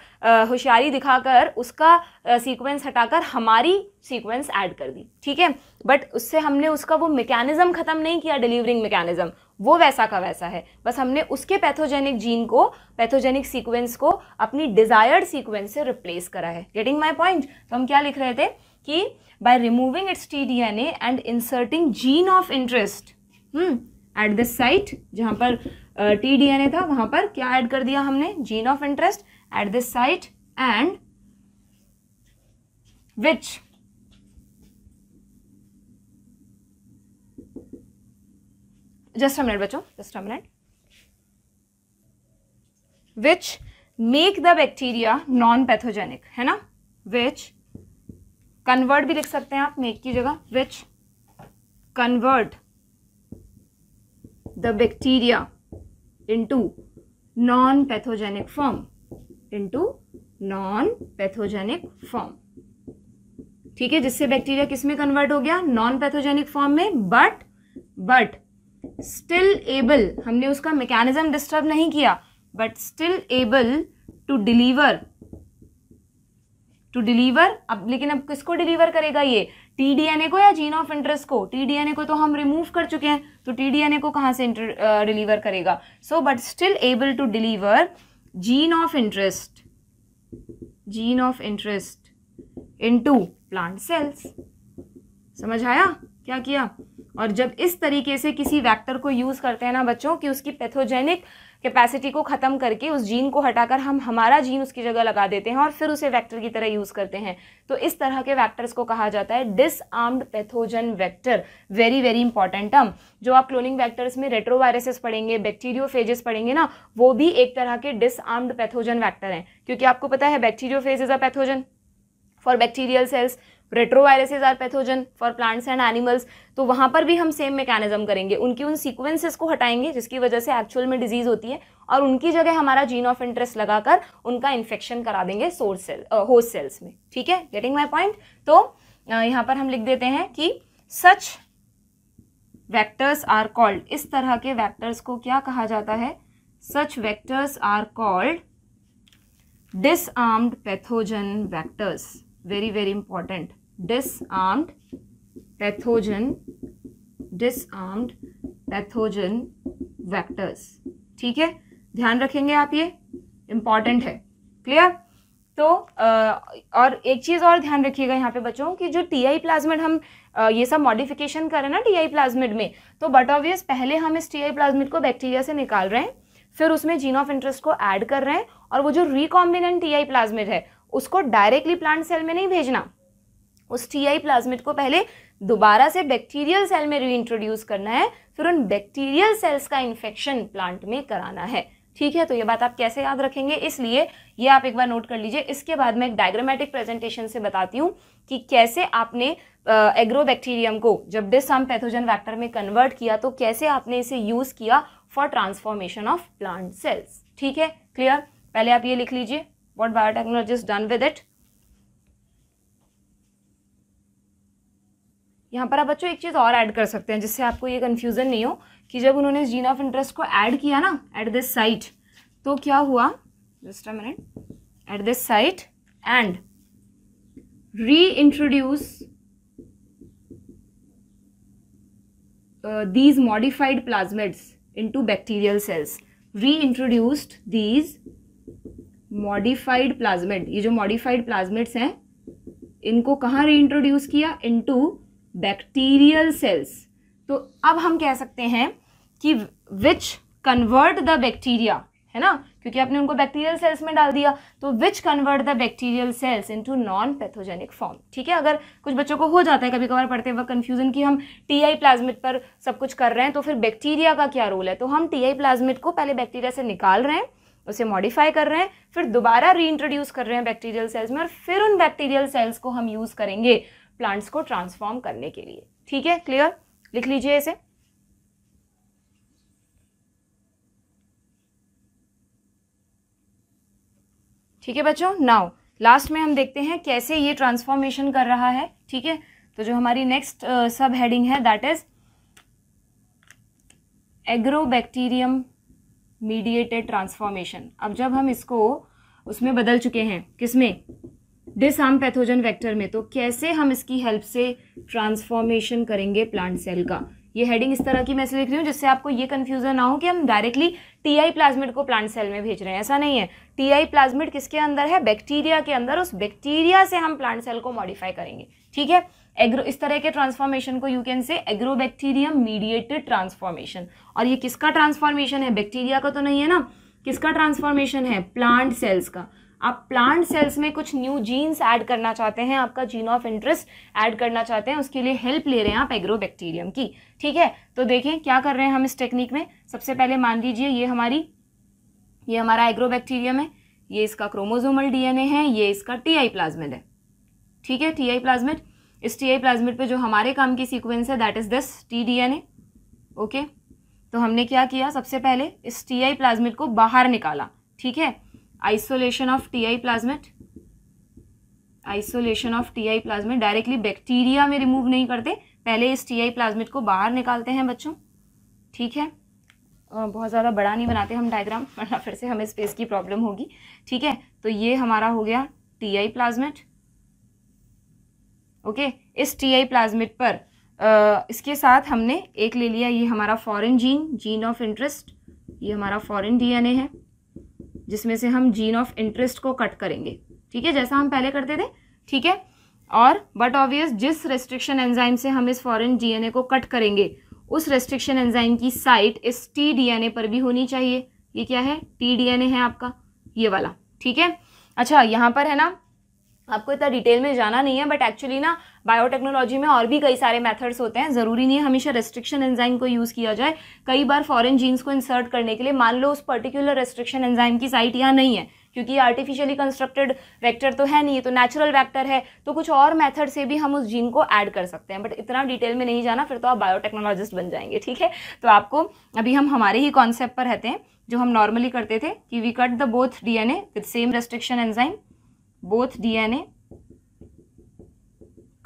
होशियारी दिखाकर उसका सीक्वेंस हटाकर हमारी सीक्वेंस ऐड कर दी ठीक है बट उससे हमने उसका वो मेकेनिज़्म ख़त्म नहीं किया डिलीवरिंग मैकेनिज़्म वो वैसा का वैसा है बस हमने उसके पैथोजेनिक जीन को पैथोजेनिक सीक्वेंस को अपनी डिज़ायर्ड सीक्वेंस से रिप्लेस करा है गेटिंग माई पॉइंट तो हम क्या लिख रहे थे कि its T its tDNA and inserting gene of interest at this site जहाँ पर टी डी एन ए था वहाँ पर क्या ऐड कर दिया हमने gene of interest at this site and which just minute बच्चों just minute which make the bacteria non pathogenic है ना विच कन्वर्ट भी लिख सकते हैं आप मेक की जगह which convert the bacteria into non pathogenic form into non pathogenic form ठीक है जिससे बैक्टीरिया किसमें कन्वर्ट हो गया नॉन पैथोजेनिक फॉर्म में बट बट स्टिल एबल हमने उसका मैकेनिज्म डिस्टर्ब नहीं किया but still able to deliver to deliver अब लेकिन अब किसको डिलीवर करेगा ये टी डी एन ए को या जीन ऑफ इंटरेस्ट को टी डी एन ए को तो हम रिमूव कर चुके हैं तो टी डी एन ए को कहाँ से डिलीवर uh, करेगा so but still able to deliver gene of interest gene of interest into plant cells समझ आया क्या किया और जब इस तरीके से किसी वेक्टर को यूज़ करते हैं ना बच्चों कि उसकी पैथोजेनिक कैपेसिटी को ख़त्म करके उस जीन को हटाकर हम हमारा जीन उसकी जगह लगा देते हैं और फिर उसे वैक्टर की तरह यूज़ करते हैं तो इस तरह के वैक्टर्स को कहा जाता है disarmed pathogen vector very very important term जो आप क्लोनिंग वैक्टर्स में रेट्रोवायरसेस पढ़ेंगे बैक्टीरियोफेजेस पढ़ेंगे ना वो भी एक तरह के डिसआर्म्ड पैथोजन वैक्टर हैं क्योंकि आपको पता है bacteriophage is a pathogen for bacterial cells retroviruses are pathogen for plants and animals तो वहाँ पर भी हम सेम मैकेनिज्म करेंगे उनकी उन सीक्वेंसेस को हटाएंगे जिसकी वजह से एक्चुअल में डिजीज़ होती है और उनकी जगह हमारा जीन ऑफ इंटरेस्ट लगाकर उनका इन्फेक्शन करा देंगे सोर्स सेल होस्ट सेल्स में ठीक है गेटिंग माई पॉइंट तो यहाँ पर हम लिख देते हैं कि सच वैक्टर्स आर कॉल्ड इस तरह के वैक्टर्स को क्या कहा जाता है such vectors are called disarmed pathogen vectors very very important disarmed pathogen disarmed pathogen vectors ठीक है ध्यान रखेंगे आप ये इंपॉर्टेंट है क्लियर तो आ, और एक चीज़ और ध्यान रखिएगा यहाँ पे बच्चों कि जो टी आई प्लाज्मिड हम आ, ये सब मॉडिफिकेशन करें ना टी आई प्लाज्मिड में तो बट ऑब्वियस पहले हम इस टी आई प्लाज्मिड को बैक्टीरिया से निकाल रहे हैं फिर उसमें जीन ऑफ इंटरेस्ट को ऐड कर रहे हैं और वो जो रिकॉम्बिनेंट टी आई प्लाज्मिड है उसको डायरेक्टली प्लांट सेल में नहीं भेजना उस टी आई प्लाज्मिड को पहले दोबारा से बैक्टीरियल सेल में रीइंट्रोड्यूस करना है फिर उन बैक्टीरियल सेल्स का इन्फेक्शन प्लांट में कराना है ठीक है तो ये बात आप कैसे याद रखेंगे इसलिए ये आप एक बार नोट कर लीजिए इसके बाद मैं एक डायग्रामेटिक प्रेजेंटेशन से बताती हूँ कि कैसे आपने एग्रोबैक्टीरियम को जब डिस हम पैथोजन वैक्टर में कन्वर्ट किया तो कैसे आपने इसे यूज़ किया for transformation of plant cells ठीक है क्लियर पहले आप ये लिख लीजिए what biotechnologists done with it यहाँ पर आप बच्चों एक चीज़ और ऐड कर सकते हैं जिससे आपको ये कन्फ्यूज़न नहीं हो कि जब उन्होंने इस जीन ऑफ इंटरेस्ट को ऐड किया ना एट दिस साइट तो क्या हुआ just a minute at this site and reintroduce these modified modified into bacterial cells reintroduced these modified plasmid ये जो मॉडिफाइड प्लाज्मेट्स हैं इनको कहाँ रीइंट्रोड्यूस किया इनटू बैक्टीरियल सेल्स तो अब हम कह सकते हैं कि विच कन्वर्ट द बैक्टीरिया है ना क्योंकि आपने उनको बैक्टीरियल सेल्स में डाल दिया तो which convert the bacterial cells into non pathogenic form ठीक है अगर कुछ बच्चों को हो जाता है कभी कभार पढ़ते वक्त कन्फ्यूजन कि हम टी आई प्लाज्मिट पर सब कुछ कर रहे हैं तो फिर बैक्टीरिया का क्या रोल है तो हम टी आई प्लाज्मिट को पहले बैक्टीरिया से निकाल रहे हैं उसे मॉडिफाई कर रहे हैं फिर दोबारा रीइंट्रोड्यूस कर रहे हैं बैक्टीरियल सेल्स में और फिर उन बैक्टीरियल सेल्स को हम यूज़ करेंगे प्लांट्स को ट्रांसफॉर्म करने के लिए ठीक है क्लियर लिख लीजिए इसे ठीक है बच्चों नाउ लास्ट में हम देखते हैं कैसे ये ट्रांसफॉर्मेशन कर रहा है ठीक है तो जो हमारी नेक्स्ट सब हेडिंग है that is agrobacterium mediated transformation अब जब हम इसको उसमें बदल चुके हैं किसमें डिसआर्म पैथोजन वेक्टर में तो कैसे हम इसकी हेल्प से ट्रांसफॉर्मेशन करेंगे प्लांट सेल का ये हेडिंग इस तरह की मैं लिख रही हूँ जिससे आपको ये कन्फ्यूजन ना हो कि हम डायरेक्टली टी आई प्लाज्मिड को प्लांट सेल में भेज रहे हैं ऐसा नहीं है टी आई प्लाज्मिड किसके अंदर है बैक्टीरिया के अंदर उस बैक्टीरिया से हम प्लांट सेल को मॉडिफाई करेंगे ठीक है एग्रो इस तरह के ट्रांसफॉर्मेशन को you can say agrobacterium mediated transformation और ये किसका ट्रांसफॉर्मेशन है बैक्टीरिया का तो नहीं है ना किसका ट्रांसफॉर्मेशन है प्लांट सेल्स का आप प्लांट सेल्स में कुछ न्यू जीन्स ऐड करना चाहते हैं आपका जीन ऑफ इंटरेस्ट ऐड करना चाहते हैं उसके लिए हेल्प ले रहे हैं आप एग्रोबैक्टीरियम की ठीक है तो देखें क्या कर रहे हैं हम इस टेक्निक में सबसे पहले मान लीजिए ये हमारी ये हमारा एग्रोबैक्टीरियम है ये इसका क्रोमोजोमल डीएनए है ये इसका टीआई प्लाज्मिड है ठीक है टीआई प्लाज्मिड इस टी आई प्लाज्मिड पर जो हमारे काम की सीक्वेंस है that is this T D N A okay तो हमने क्या किया सबसे पहले इस टी आई प्लाज्मिड को बाहर निकाला ठीक है isolation of T I plasmid isolation of T I plasmid directly bacteria में रिमूव नहीं करते पहले इस टी आई प्लाज्मिड को बाहर निकालते हैं बच्चों ठीक है बहुत ज़्यादा बड़ा नहीं बनाते हम डायग्राम वरना फिर से हमें स्पेस की प्रॉब्लम होगी ठीक है तो ये हमारा हो गया टी आई प्लाजमेट ओके इस टी आई प्लाज्मिट पर आ, इसके साथ हमने एक ले लिया ये हमारा foreign gene gene of interest ये हमारा फॉरेन डीएनए है जिसमें से हम जीन ऑफ इंटरेस्ट को कट करेंगे ठीक है जैसा हम पहले करते थे ठीक है और बट ऑब्वियस जिस रेस्ट्रिक्शन एंजाइम से हम इस फॉरेन डीएनए को कट करेंगे उस रेस्ट्रिक्शन एंजाइम की साइट इस टी डीएनए पर भी होनी चाहिए ये क्या है टी डीएनए है आपका ये वाला ठीक है अच्छा यहाँ पर है ना आपको इतना डिटेल में जाना नहीं है बट एक्चुअली ना बायोटेक्नोलॉजी में और भी कई सारे मेथड्स होते हैं ज़रूरी नहीं है हमेशा रेस्ट्रिक्शन एंजाइम को यूज़ किया जाए कई बार फॉरेन जीन्स को इंसर्ट करने के लिए मान लो उस पर्टिकुलर रेस्ट्रिक्शन एंजाइम की साइट यहाँ नहीं है क्योंकि आर्टिफिशियली कंस्ट्रक्टेड वेक्टर तो है नहीं है तो नेचुरल वेक्टर है तो कुछ और मेथड से भी हम उस जीन को ऐड कर सकते हैं बट इतना डिटेल में नहीं जाना फिर तो आप बायोटेक्नोलॉजिस्ट बन जाएंगे ठीक है तो आपको अभी हम हमारे ही कॉन्सेप्ट पर रहते हैं जो हम नॉर्मली करते थे कि we cut the both D N A with same restriction enzyme both DNA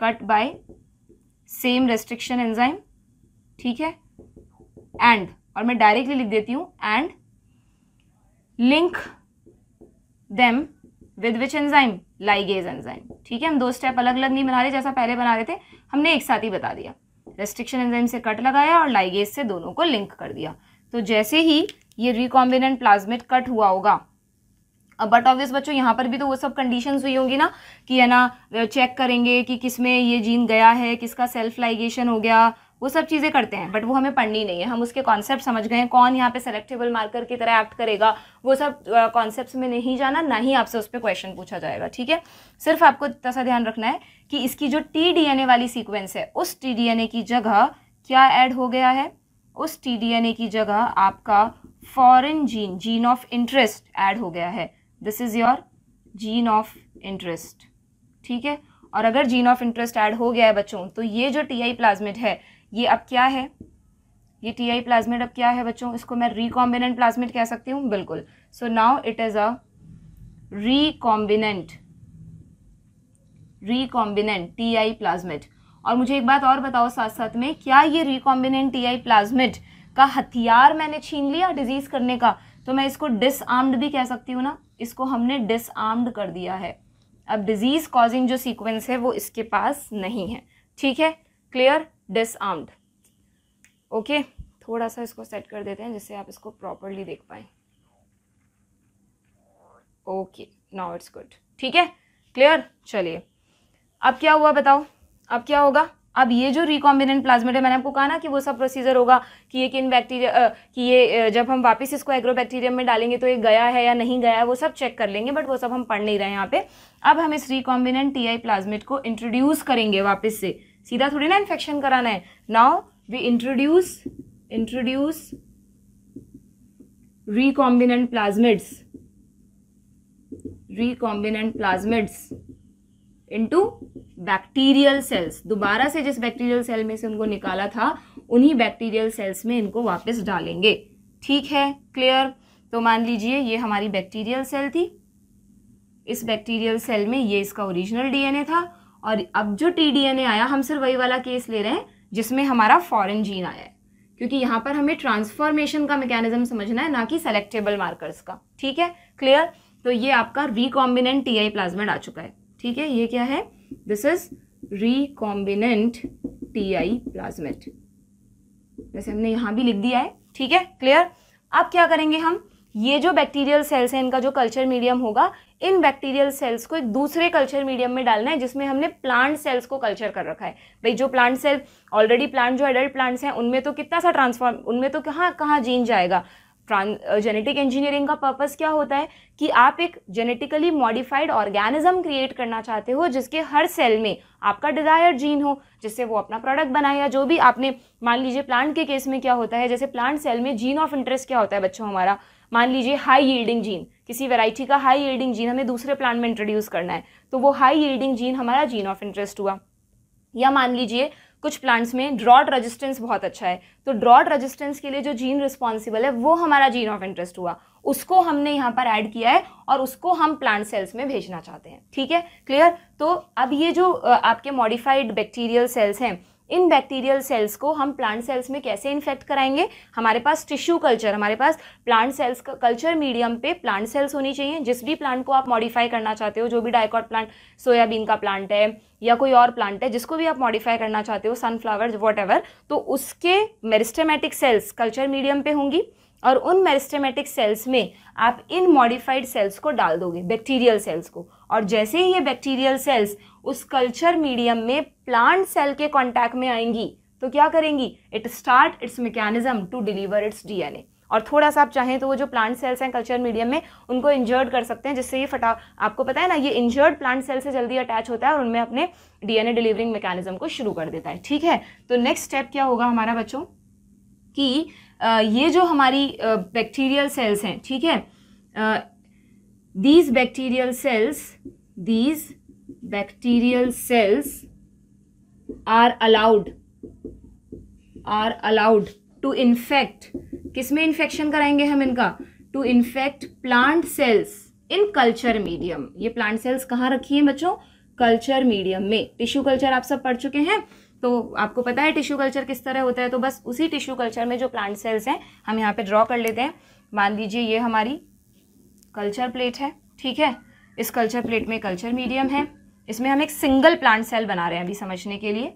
cut by same restriction enzyme ठीक है and और मैं डायरेक्टली लिख देती हूँ and link them with which enzyme ligase enzyme ठीक है हम दो स्टेप अलग अलग नहीं बना रहे जैसा पहले बना रहे थे हमने एक साथ ही बता दिया रेस्ट्रिक्शन एंजाइम से कट लगाया और लाइगेज से दोनों को लिंक कर दिया तो जैसे ही ये रिकॉम्बिनेंट प्लाज्मिड कट हुआ होगा बट uh, ऑब्वियस बच्चों यहाँ पर भी तो वो सब कंडीशन हुई होंगी ना कि है ना चेक uh, करेंगे कि किस में ये जीन गया है किसका सेल्फ लाइगेशन हो गया वो सब चीज़ें करते हैं बट वो हमें पढ़नी नहीं है हम उसके कॉन्सेप्ट समझ गए हैं कौन यहाँ पे सेलेक्टेबल मार्कर की तरह एक्ट करेगा वो सब कॉन्सेप्ट uh, में नहीं जाना ना ही आपसे उस पर क्वेश्चन पूछा जाएगा ठीक है सिर्फ आपको इतना सा ध्यान रखना है कि इसकी जो टी ए वाली सीक्वेंस है उस टी ए की जगह क्या ऐड हो गया है उस टी ए की जगह आपका foreign gene gene of interest add हो गया है this is your gene of interest ठीक है और अगर जीन ऑफ इंटरेस्ट ऐड हो गया है बच्चों तो ये जो टी आई प्लाज्मिड है ये अब क्या है ये टी आई प्लाज्मिड अब क्या है बच्चों इसको मैं रिकॉम्बिनेंट प्लाज्मिड कह सकती हूँ बिल्कुल so now it is a recombinant recombinant T I plasmid और मुझे एक बात और बताओ साथ साथ में क्या ये रिकॉम्बिनेंट टी आई प्लाज्मिड का हथियार मैंने छीन लिया डिजीज करने का तो मैं इसको डिसआर्म्ड भी कह सकती हूँ ना इसको हमने डिसआर्म्ड कर दिया है अब डिजीज कॉजिंग जो सीक्वेंस है वो इसके पास नहीं है ठीक है क्लियर डिसआर्म्ड ओके थोड़ा सा इसको सेट कर देते हैं जिससे आप इसको प्रॉपरली देख पाए ओके नाउ इट्स गुड ठीक है क्लियर चलिए अब क्या हुआ बताओ अब क्या होगा अब ये जो रिकॉम्बिनेंट प्लाज्मेट है मैंने आपको कहा ना कि वो सब प्रोसीजर होगा कि ये किन बैक्टीरिया कि ये जब हम वापस इसको एग्रोबैक्टीरियम में डालेंगे तो ये गया है या नहीं गया है वो सब चेक कर लेंगे बट वो सब हम पढ़ नहीं रहे हैं यहाँ पे अब हम इस रिकॉम्बिनेंट टी आई प्लाज्मेट को इंट्रोड्यूस करेंगे वापस से सीधा थोड़ी ना इन्फेक्शन कराना है now we introduce introduce recombinant plasmids recombinant plasmids into bacterial cells दोबारा से जिस बैक्टीरियल सेल में से उनको निकाला था उन्हीं बैक्टीरियल सेल्स में इनको वापस डालेंगे ठीक है क्लियर तो मान लीजिए ये हमारी बैक्टीरियल सेल थी इस बैक्टीरियल सेल में ये इसका ओरिजिनल डीएनए था और अब जो टीडीएनए आया हम सिर्फ वही वाला केस ले रहे हैं जिसमें हमारा फॉरेन जीन आया है क्योंकि यहाँ पर हमें ट्रांसफॉर्मेशन का मैकेनिज्म समझना है ना कि सेलेक्टेबल मार्कर्स का ठीक है क्लियर तो ये आपका रिकॉम्बिनेंट टी आई प्लाज्मेड आ चुका है ठीक है ये क्या है this is recombinant T I plasmid जैसे हमने यहां भी लिख दिया है ठीक है क्लियर अब क्या करेंगे हम ये जो बैक्टीरियल सेल्स हैं इनका जो कल्चर मीडियम होगा इन बैक्टीरियल सेल्स को एक दूसरे कल्चर मीडियम में डालना है जिसमें हमने प्लांट सेल्स को कल्चर कर रखा है भाई जो प्लांट सेल ऑलरेडी प्लांट जो एडल्ट प्लांट्स हैं उनमें तो कितना सा ट्रांसफॉर्म उनमें तो कहाँ कहाँ जीन जाएगा ट्रांस जेनेटिक इंजीनियरिंग का पर्पस क्या होता है कि आप एक जेनेटिकली मॉडिफाइड ऑर्गेनिज्म क्रिएट करना चाहते हो जिसके हर सेल में आपका डिजायर जीन हो जिससे वो अपना प्रोडक्ट बनाए या जो भी आपने मान लीजिए प्लांट के केस में क्या होता है जैसे प्लांट सेल में जीन ऑफ इंटरेस्ट क्या होता है बच्चों हमारा मान लीजिए हाई यील्डिंग जीन किसी वेराइटी का हाई यील्डिंग जीन हमें दूसरे प्लांट में इंट्रोड्यूस करना है तो वो हाई यील्डिंग जीन हमारा जीन ऑफ इंटरेस्ट हुआ या मान लीजिए कुछ प्लांट्स में ड्रॉट रेजिस्टेंस बहुत अच्छा है तो ड्रॉट रेजिस्टेंस के लिए जो जीन रिस्पॉन्सिबल है वो हमारा जीन ऑफ इंटरेस्ट हुआ उसको हमने यहाँ पर ऐड किया है और उसको हम प्लांट सेल्स में भेजना चाहते हैं ठीक है क्लियर तो अब ये जो आपके मॉडिफाइड बैक्टीरियल सेल्स हैं इन बैक्टीरियल सेल्स को हम प्लांट सेल्स में कैसे इन्फेक्ट कराएंगे हमारे पास टिश्यू कल्चर हमारे पास प्लांट सेल्स का कल्चर मीडियम पे प्लांट सेल्स होनी चाहिए जिस भी प्लांट को आप मॉडिफाई करना चाहते हो जो भी डाइकॉट प्लांट सोयाबीन का प्लांट है या कोई और प्लांट है जिसको भी आप मॉडिफाई करना चाहते हो सनफ्लावर वॉट तो उसके मेरिस्टेमेटिक सेल्स कल्चर मीडियम पर होंगी और उन मेरिस्टेमेटिक सेल्स में आप इन मॉडिफाइड सेल्स को डाल दोगे बैक्टीरियल सेल्स को और जैसे ही ये बैक्टीरियल सेल्स उस कल्चर मीडियम में प्लांट सेल के कॉन्टैक्ट में आएंगी तो क्या करेंगी it start its mechanism to deliver its DNA और थोड़ा सा आप चाहें तो वो जो प्लांट सेल्स हैं कल्चर मीडियम में उनको इंजर्ड कर सकते हैं जिससे ये फटा आपको पता है ना ये इंजर्ड प्लांट सेल से जल्दी अटैच होता है और उनमें अपने डीएनए डिलीवरिंग मैकेनिज्म को शुरू कर देता है ठीक है तो नेक्स्ट स्टेप क्या होगा हमारा बच्चों कि ये जो हमारी बैक्टीरियल सेल्स हैं ठीक है these bacterial cells these bacterial cells are allowed are allowed to infect किस में इन्फेक्शन कराएंगे हम इनका to infect plant cells in culture medium ये प्लांट सेल्स कहाँ रखी है बच्चों कल्चर मीडियम में टिश्यू कल्चर आप सब पढ़ चुके हैं तो आपको पता है टिश्यू कल्चर किस तरह होता है तो बस उसी टिश्यू कल्चर में जो प्लांट सेल्स हैं हम यहाँ पे ड्रॉ कर लेते हैं मान लीजिए ये हमारी कल्चर प्लेट है ठीक है इस कल्चर प्लेट में कल्चर मीडियम है इसमें हम एक सिंगल प्लांट सेल बना रहे हैं अभी समझने के लिए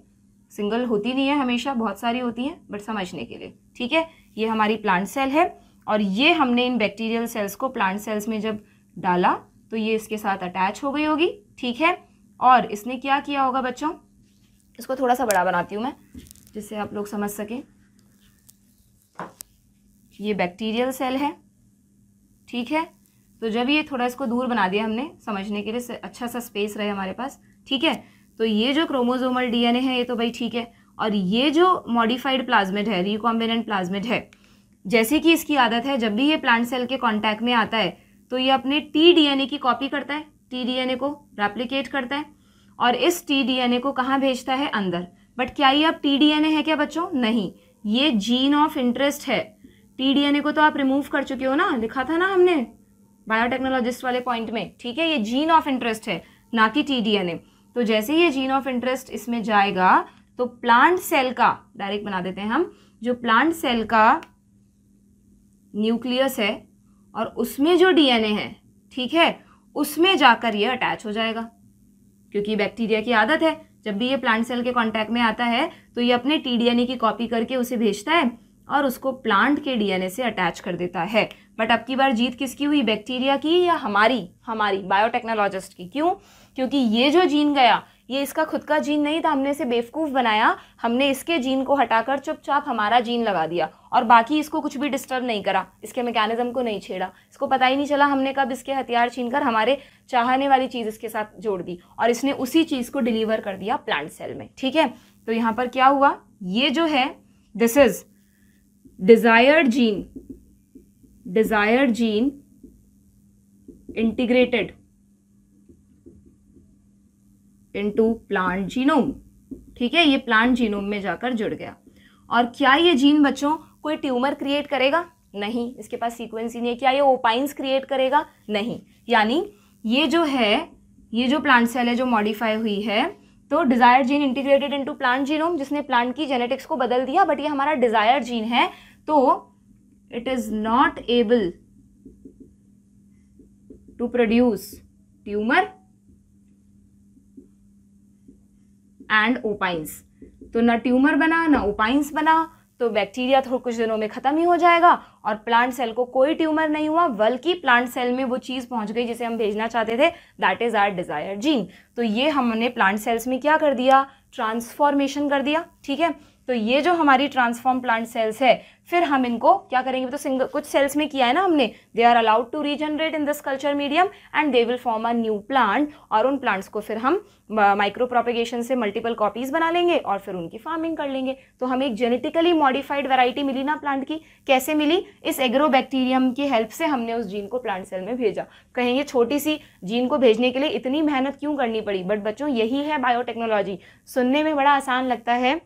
सिंगल होती नहीं है हमेशा बहुत सारी होती हैं बट समझने के लिए ठीक है ये हमारी प्लांट सेल है और ये हमने इन बैक्टीरियल सेल्स को प्लांट सेल्स में जब डाला तो ये इसके साथ अटैच हो गई होगी ठीक है और इसने क्या किया होगा बच्चों इसको थोड़ा सा बड़ा बनाती हूँ मैं जिससे आप लोग समझ सकें ये बैक्टीरियल सेल है ठीक है तो जब ये थोड़ा इसको दूर बना दिया हमने समझने के लिए अच्छा सा स्पेस रहे हमारे पास ठीक है तो ये जो क्रोमोजोमल डीएनए है ये तो भाई ठीक है और ये जो मॉडिफाइड प्लाज्मिड है रिकॉम्बिनेंट प्लाज्मिड है जैसे कि इसकी आदत है जब भी ये प्लांट सेल के कॉन्टैक्ट में आता है तो ये अपने टी डीएनए की कॉपी करता है टी डीएनए को रेप्लीकेट करता है और इस टी डीएनए को कहाँ भेजता है अंदर बट क्या ये अब टी डीएनए है क्या बच्चों नहीं ये जीन ऑफ इंटरेस्ट है टी डीएनए को तो आप रिमूव कर चुके हो ना लिखा था ना हमने बायोटेक्नोलॉजिस्ट वाले पॉइंट में ठीक है ये जीन ऑफ इंटरेस्ट है ना कि टीडीएनए तो जैसे ये जीन ऑफ इंटरेस्ट इसमें जाएगा तो प्लांट सेल का डायरेक्ट बना देते हैं हम जो प्लांट सेल का न्यूक्लियस है और उसमें जो डीएनए है ठीक है उसमें जाकर ये अटैच हो जाएगा क्योंकि बैक्टीरिया की आदत है जब भी ये प्लांट सेल के कांटेक्ट में आता है तो ये अपने टी की कॉपी करके उसे भेजता है और उसको प्लांट के डीएनए से अटैच कर देता है बट अब की बार जीत किसकी हुई बैक्टीरिया की या हमारी हमारी बायोटेक्नोलॉजिस्ट की क्यों क्योंकि ये जो जीन गया ये इसका खुद का जीन नहीं था हमने इसे बेवकूफ़ बनाया हमने इसके जीन को हटाकर चुपचाप हमारा जीन लगा दिया और बाकी इसको कुछ भी डिस्टर्ब नहीं करा इसके मैकेनिज्म को नहीं छेड़ा इसको पता ही नहीं चला हमने कब इसके हथियार छीनकर हमारे चाहने वाली चीज़ इसके साथ जोड़ दी और इसने उसी चीज़ को डिलीवर कर दिया प्लांट सेल में ठीक है तो यहाँ पर क्या हुआ ये जो है this is desired gene desire gene integrated into plant genome ठीक है ये प्लांट जीनोम में जाकर जुड़ गया और क्या ये जीन बच्चों कोई ट्यूमर क्रिएट करेगा नहीं इसके पास सीक्वेंस ही नहीं है क्या ये ओपाइंस क्रिएट करेगा नहीं यानी ये जो है ये जो प्लांट सेल है जो मॉडिफाई हुई है तो desire gene integrated into plant genome जिसने प्लांट की जेनेटिक्स को बदल दिया बट ये हमारा डिज़ायर जीन है तो it is not able to produce tumor and opines तो ना ट्यूमर बना ना ओपाइंस बना तो बैक्टीरिया थोड़ा कुछ दिनों में ख़त्म ही हो जाएगा और प्लांट सेल को कोई ट्यूमर नहीं हुआ बल्कि प्लांट सेल में वो चीज़ पहुंच गई जिसे हम भेजना चाहते थे that is our desire gene तो ये हमने प्लांट सेल्स में क्या कर दिया ट्रांसफॉर्मेशन कर दिया ठीक है तो ये जो हमारी ट्रांसफॉर्म प्लांट सेल्स है फिर हम इनको क्या करेंगे तो सिंगल कुछ सेल्स में किया है ना हमने they are allowed to regenerate in this culture medium and they will form a new plant और उन प्लांट्स को फिर हम माइक्रो प्रोपेगेशन से मल्टीपल कॉपीज बना लेंगे और फिर उनकी फार्मिंग कर लेंगे तो हमें एक जेनेटिकली मॉडिफाइड वेराइटी मिली ना प्लांट की कैसे मिली इस एग्रोबैक्टीरियम की हेल्प से हमने उस जीन को प्लांट सेल में भेजा कहेंगे छोटी सी जीन को भेजने के लिए इतनी मेहनत क्यों करनी पड़ी बट बच्चों यही है बायोटेक्नोलॉजी सुनने में बड़ा आसान लगता है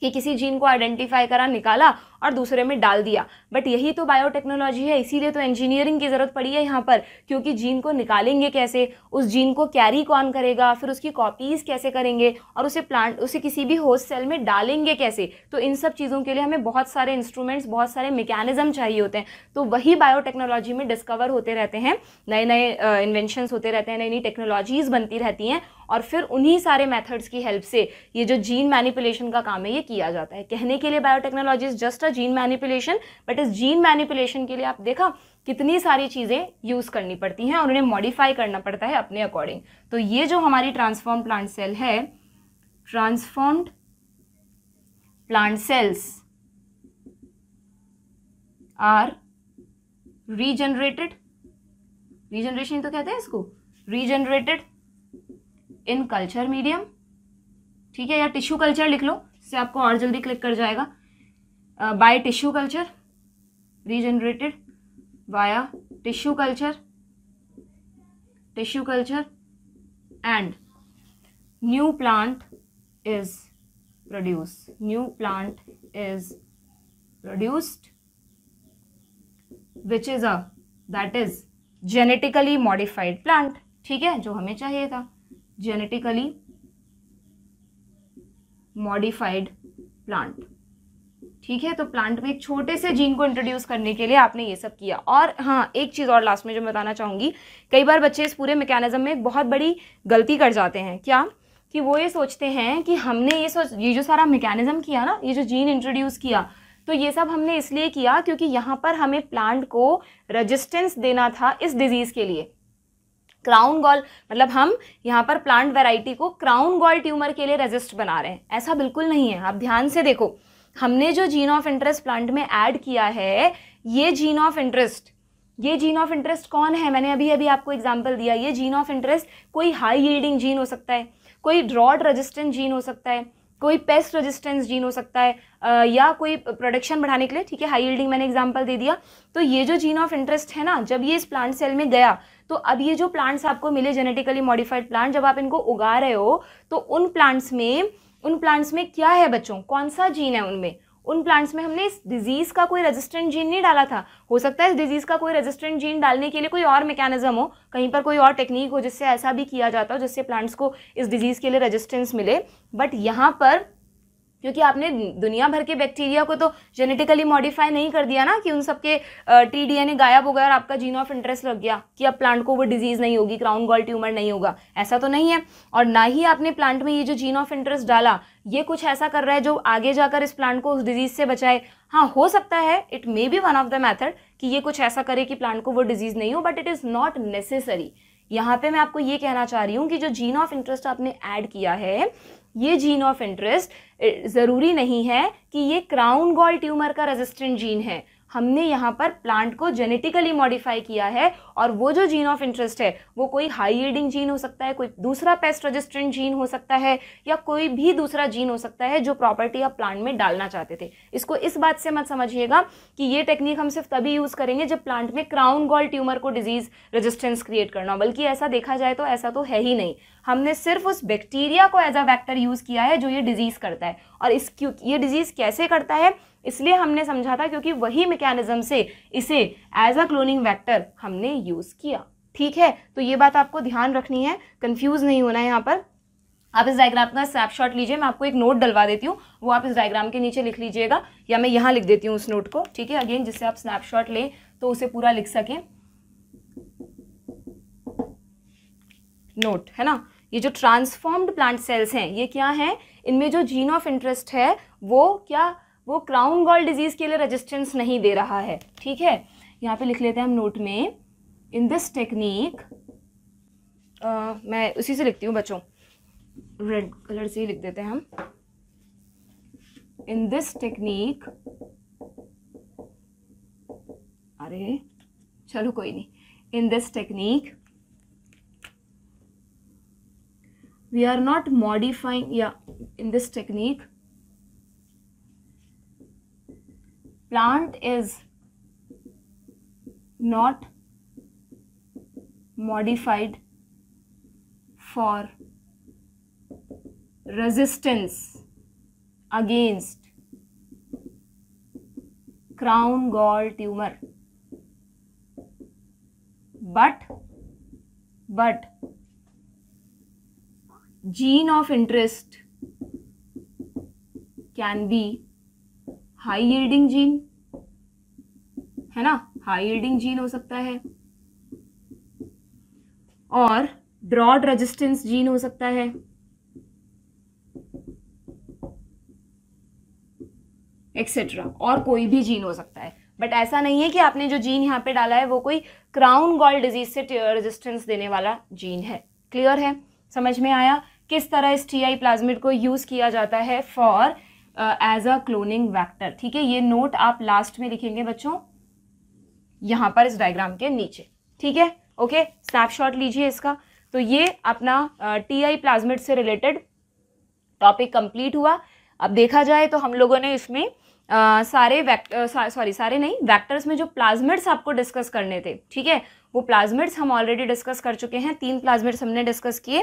कि किसी जीन को आइडेंटिफाई करा निकाला और दूसरे में डाल दिया बट यही तो बायोटेक्नोलॉजी है इसीलिए तो इंजीनियरिंग की ज़रूरत पड़ी है यहाँ पर क्योंकि जीन को निकालेंगे कैसे उस जीन को कैरी कौन करेगा फिर उसकी कॉपीज़ कैसे करेंगे और उसे प्लांट उसे किसी भी होस्ट सेल में डालेंगे कैसे तो इन सब चीज़ों के लिए हमें बहुत सारे इंस्ट्रूमेंट्स बहुत सारे मेकेनिज़म चाहिए होते हैं तो वही बायोटेक्नोलॉजी में डिस्कवर होते रहते हैं नए नए इन्वेंशनस होते रहते हैं नई नई टेक्नोलॉजीज़ बनती रहती हैं और फिर उन्हीं सारे मेथड्स की हेल्प से ये जो जीन मैनिपुलेशन का काम है ये किया जाता है कहने के लिए biotechnology is just a gene manipulation but इस जीन मैनिपुलेशन के लिए आप देखा कितनी सारी चीज़ें यूज़ करनी पड़ती हैं और उन्हें मॉडिफाई करना पड़ता है अपने अकॉर्डिंग तो ये जो हमारी ट्रांसफॉर्म प्लांट सेल है transformed plant cells are regenerated regeneration तो कहते हैं इसको रीजनरेटेड इन कल्चर मीडियम ठीक है या टिश्यू कल्चर लिख लो इससे आपको और जल्दी क्लिक कर जाएगा by tissue culture regenerated via tissue culture tissue culture and new plant is produce new plant is produced which is a that is genetically modified plant ठीक है जो हमें चाहिए था genetically modified plant ठीक है तो प्लांट में एक छोटे से जीन को इंट्रोड्यूस करने के लिए आपने ये सब किया और हाँ एक चीज़ और लास्ट में जो मैं बताना चाहूँगी कई बार बच्चे इस पूरे मैकेनिज्म में एक बहुत बड़ी गलती कर जाते हैं क्या कि वो ये सोचते हैं कि हमने ये सोच ये जो सारा मैकेनिज्म किया ना ये जो जीन इंट्रोड्यूस किया तो ये सब हमने इसलिए किया क्योंकि यहाँ पर हमें प्लांट को रजिस्टेंस देना था इस डिज़ीज़ के लिए क्राउन गॉल मतलब हम यहाँ पर प्लांट वेराइटी को क्राउन गॉल ट्यूमर के लिए रेजिस्ट बना रहे हैं ऐसा बिल्कुल नहीं है आप ध्यान से देखो हमने जो जीन ऑफ इंटरेस्ट प्लांट में ऐड किया है ये जीन ऑफ इंटरेस्ट ये जीन ऑफ इंटरेस्ट कौन है मैंने अभी अभी आपको एग्जाम्पल दिया ये जीन ऑफ इंटरेस्ट कोई हाई यील्डिंग जीन हो सकता है कोई ड्रॉड रजिस्टेंट जीन हो सकता है कोई पेस्ट रेजिस्टेंस जीन हो सकता है या कोई प्रोडक्शन बढ़ाने के लिए ठीक है हाई यील्डिंग मैंने एग्जांपल दे दिया तो ये जो जीन ऑफ इंटरेस्ट है ना जब ये इस प्लांट सेल में गया तो अब ये जो प्लांट्स आपको मिले जेनेटिकली मॉडिफाइड प्लांट जब आप इनको उगा रहे हो तो उन प्लांट्स में उन प्लांट्स में क्या है बच्चों कौन सा जीन है उनमें उन प्लांट्स में हमने इस डिजीज़ का कोई रेजिस्टेंट जीन नहीं डाला था हो सकता है इस डिजीज़ का कोई रेजिस्टेंट जीन डालने के लिए कोई और मैकेनिज्म हो कहीं पर कोई और टेक्निक हो जिससे ऐसा भी किया जाता हो जिससे प्लांट्स को इस डिजीज़ के लिए रेजिस्टेंस मिले बट यहाँ पर क्योंकि आपने दुनिया भर के बैक्टीरिया को तो जेनेटिकली मॉडिफाई नहीं कर दिया ना कि उन सबके टी डी एन ए गायब हो गया और आपका जीन ऑफ इंटरेस्ट लग गया कि अब प्लांट को वो डिजीज़ नहीं होगी क्राउन गॉल ट्यूमर नहीं होगा ऐसा तो नहीं है और ना ही आपने प्लांट में ये जो जीन ऑफ इंटरेस्ट डाला ये कुछ ऐसा कर रहा है जो आगे जाकर इस प्लांट को उस डिजीज़ से बचाए हाँ हो सकता है it may be one of the method कि ये कुछ ऐसा करे कि प्लांट को वो डिजीज़ नहीं हो but it is not necessary यहाँ पे मैं आपको ये कहना चाह रही हूँ कि जो जीन ऑफ इंटरेस्ट आपने ऐड किया है ये जीन ऑफ इंटरेस्ट ज़रूरी नहीं है कि ये क्राउन गॉल ट्यूमर का रेजिस्टेंट जीन है हमने यहाँ पर प्लांट को जेनेटिकली मॉडिफाई किया है और वो जो जीन ऑफ इंटरेस्ट है वो कोई हाई यील्डिंग जीन हो सकता है कोई दूसरा पेस्ट रजिस्टेंट जीन हो सकता है या कोई भी दूसरा जीन हो सकता है जो प्रॉपर्टी आप प्लांट में डालना चाहते थे इसको इस बात से मत समझिएगा कि ये टेक्निक हम सिर्फ तभी यूज़ करेंगे जब प्लांट में क्राउन गॉल ट्यूमर को डिजीज़ रजिस्टेंस क्रिएट करना बल्कि ऐसा देखा जाए तो ऐसा तो है ही नहीं हमने सिर्फ उस बैक्टीरिया को एज अ वैक्टर यूज़ किया है जो ये डिजीज़ करता है और इस क्यों ये डिजीज़ कैसे करता है इसलिए हमने समझा था क्योंकि वही मैकेनिज्म से इसे एज अ क्लोनिंग वैक्टर हमने यूज़ किया ठीक है तो ये बात आपको ध्यान रखनी है कंफ्यूज नहीं होना है यहाँ पर आप इस डायग्राम का स्नैपशॉट लीजिए मैं आपको एक नोट डलवा देती हूँ वो आप इस डायग्राम के नीचे लिख लीजिएगा या मैं यहाँ लिख देती हूँ उस नोट को ठीक है अगेन जिससे आप स्नैपशॉट लें तो उसे पूरा लिख सकें नोट है ना ये जो ट्रांसफॉर्म्ड प्लांट सेल्स हैं ये क्या हैं इनमें जो जीन ऑफ इंटरेस्ट है वो क्या वो क्राउन गॉल डिजीज़ के लिए रजिस्टेंस नहीं दे रहा है ठीक है यहाँ पे लिख लेते हैं हम नोट में इन दिस टेक्निक मैं उसी से लिखती हूँ बच्चों रेड कलर से ही लिख देते हैं हम इन दिस टेक्निक अरे चलो कोई नहीं in this technique we are not modifying या in this technique plant is not modified for resistance against crown gall tumor but but gene of interest can be high yielding gene है ना हाई यील्डिंग जीन हो सकता है और ब्रॉड रेजिस्टेंस जीन हो सकता है एक्सेट्रा और कोई भी जीन हो सकता है बट ऐसा नहीं है कि आपने जो जीन यहां पे डाला है वो कोई क्राउन गॉल डिजीज से रेजिस्टेंस देने वाला जीन है क्लियर है समझ में आया किस तरह इस टी आई प्लाज्मिड को यूज़ किया जाता है for as a cloning vector ठीक है ये नोट आप लास्ट में लिखेंगे बच्चों यहाँ पर इस डायग्राम के नीचे ठीक है ओके स्नैपशॉट लीजिए इसका तो ये अपना टी आई प्लाज्मिट से रिलेटेड टॉपिक कंप्लीट हुआ अब देखा जाए तो हम लोगों ने इसमें आ, uh, सारे वैक्टर uh, सॉरी सारे नहीं वैक्टर्स में जो प्लाज्मिट्स आपको डिस्कस करने थे ठीक है वो प्लाज्मिट्स हम ऑलरेडी डिस्कस कर चुके हैं तीन प्लाज्मिट्स हमने डिस्कस किए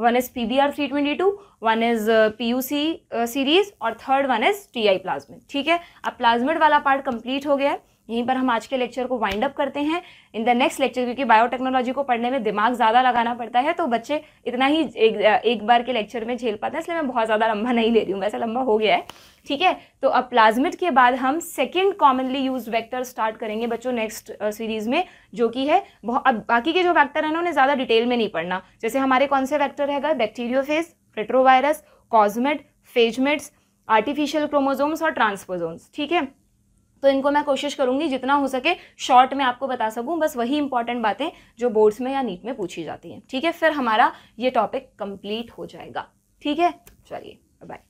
one is P B R three twenty two one is P U C series और third one is T I plasmid ठीक है अब प्लाज्मिड वाला पार्ट कंप्लीट हो गया है यहीं पर हम आज के लेक्चर को वाइंड अप करते हैं इन द नेक्स्ट लेक्चर क्योंकि बायोटेक्नोलॉजी को पढ़ने में दिमाग ज़्यादा लगाना पड़ता है तो बच्चे इतना ही एक, एक बार के लेक्चर में झेल पाते हैं इसलिए मैं बहुत ज़्यादा लंबा नहीं ले रही हूँ वैसे लंबा हो गया है ठीक है तो अब प्लाज्मिड के बाद हम second commonly use vector start करेंगे बच्चों नेक्स्ट सीरीज uh, में जो कि है अब बाकी के जो वैक्टर है ना उन्हें ज़्यादा डिटेल में नहीं पढ़ना जैसे हमारे कौन से वैक्टर है phage retrovirus cosmid phagemids artificial chromosomes और ट्रांसपोजोम्स ठीक है तो इनको मैं कोशिश करूंगी जितना हो सके शॉर्ट में आपको बता सकूँ बस वही इंपॉर्टेंट बातें जो बोर्ड्स में या नीट में पूछी जाती हैं ठीक है फिर हमारा ये टॉपिक कंप्लीट हो जाएगा ठीक है चलिए बाय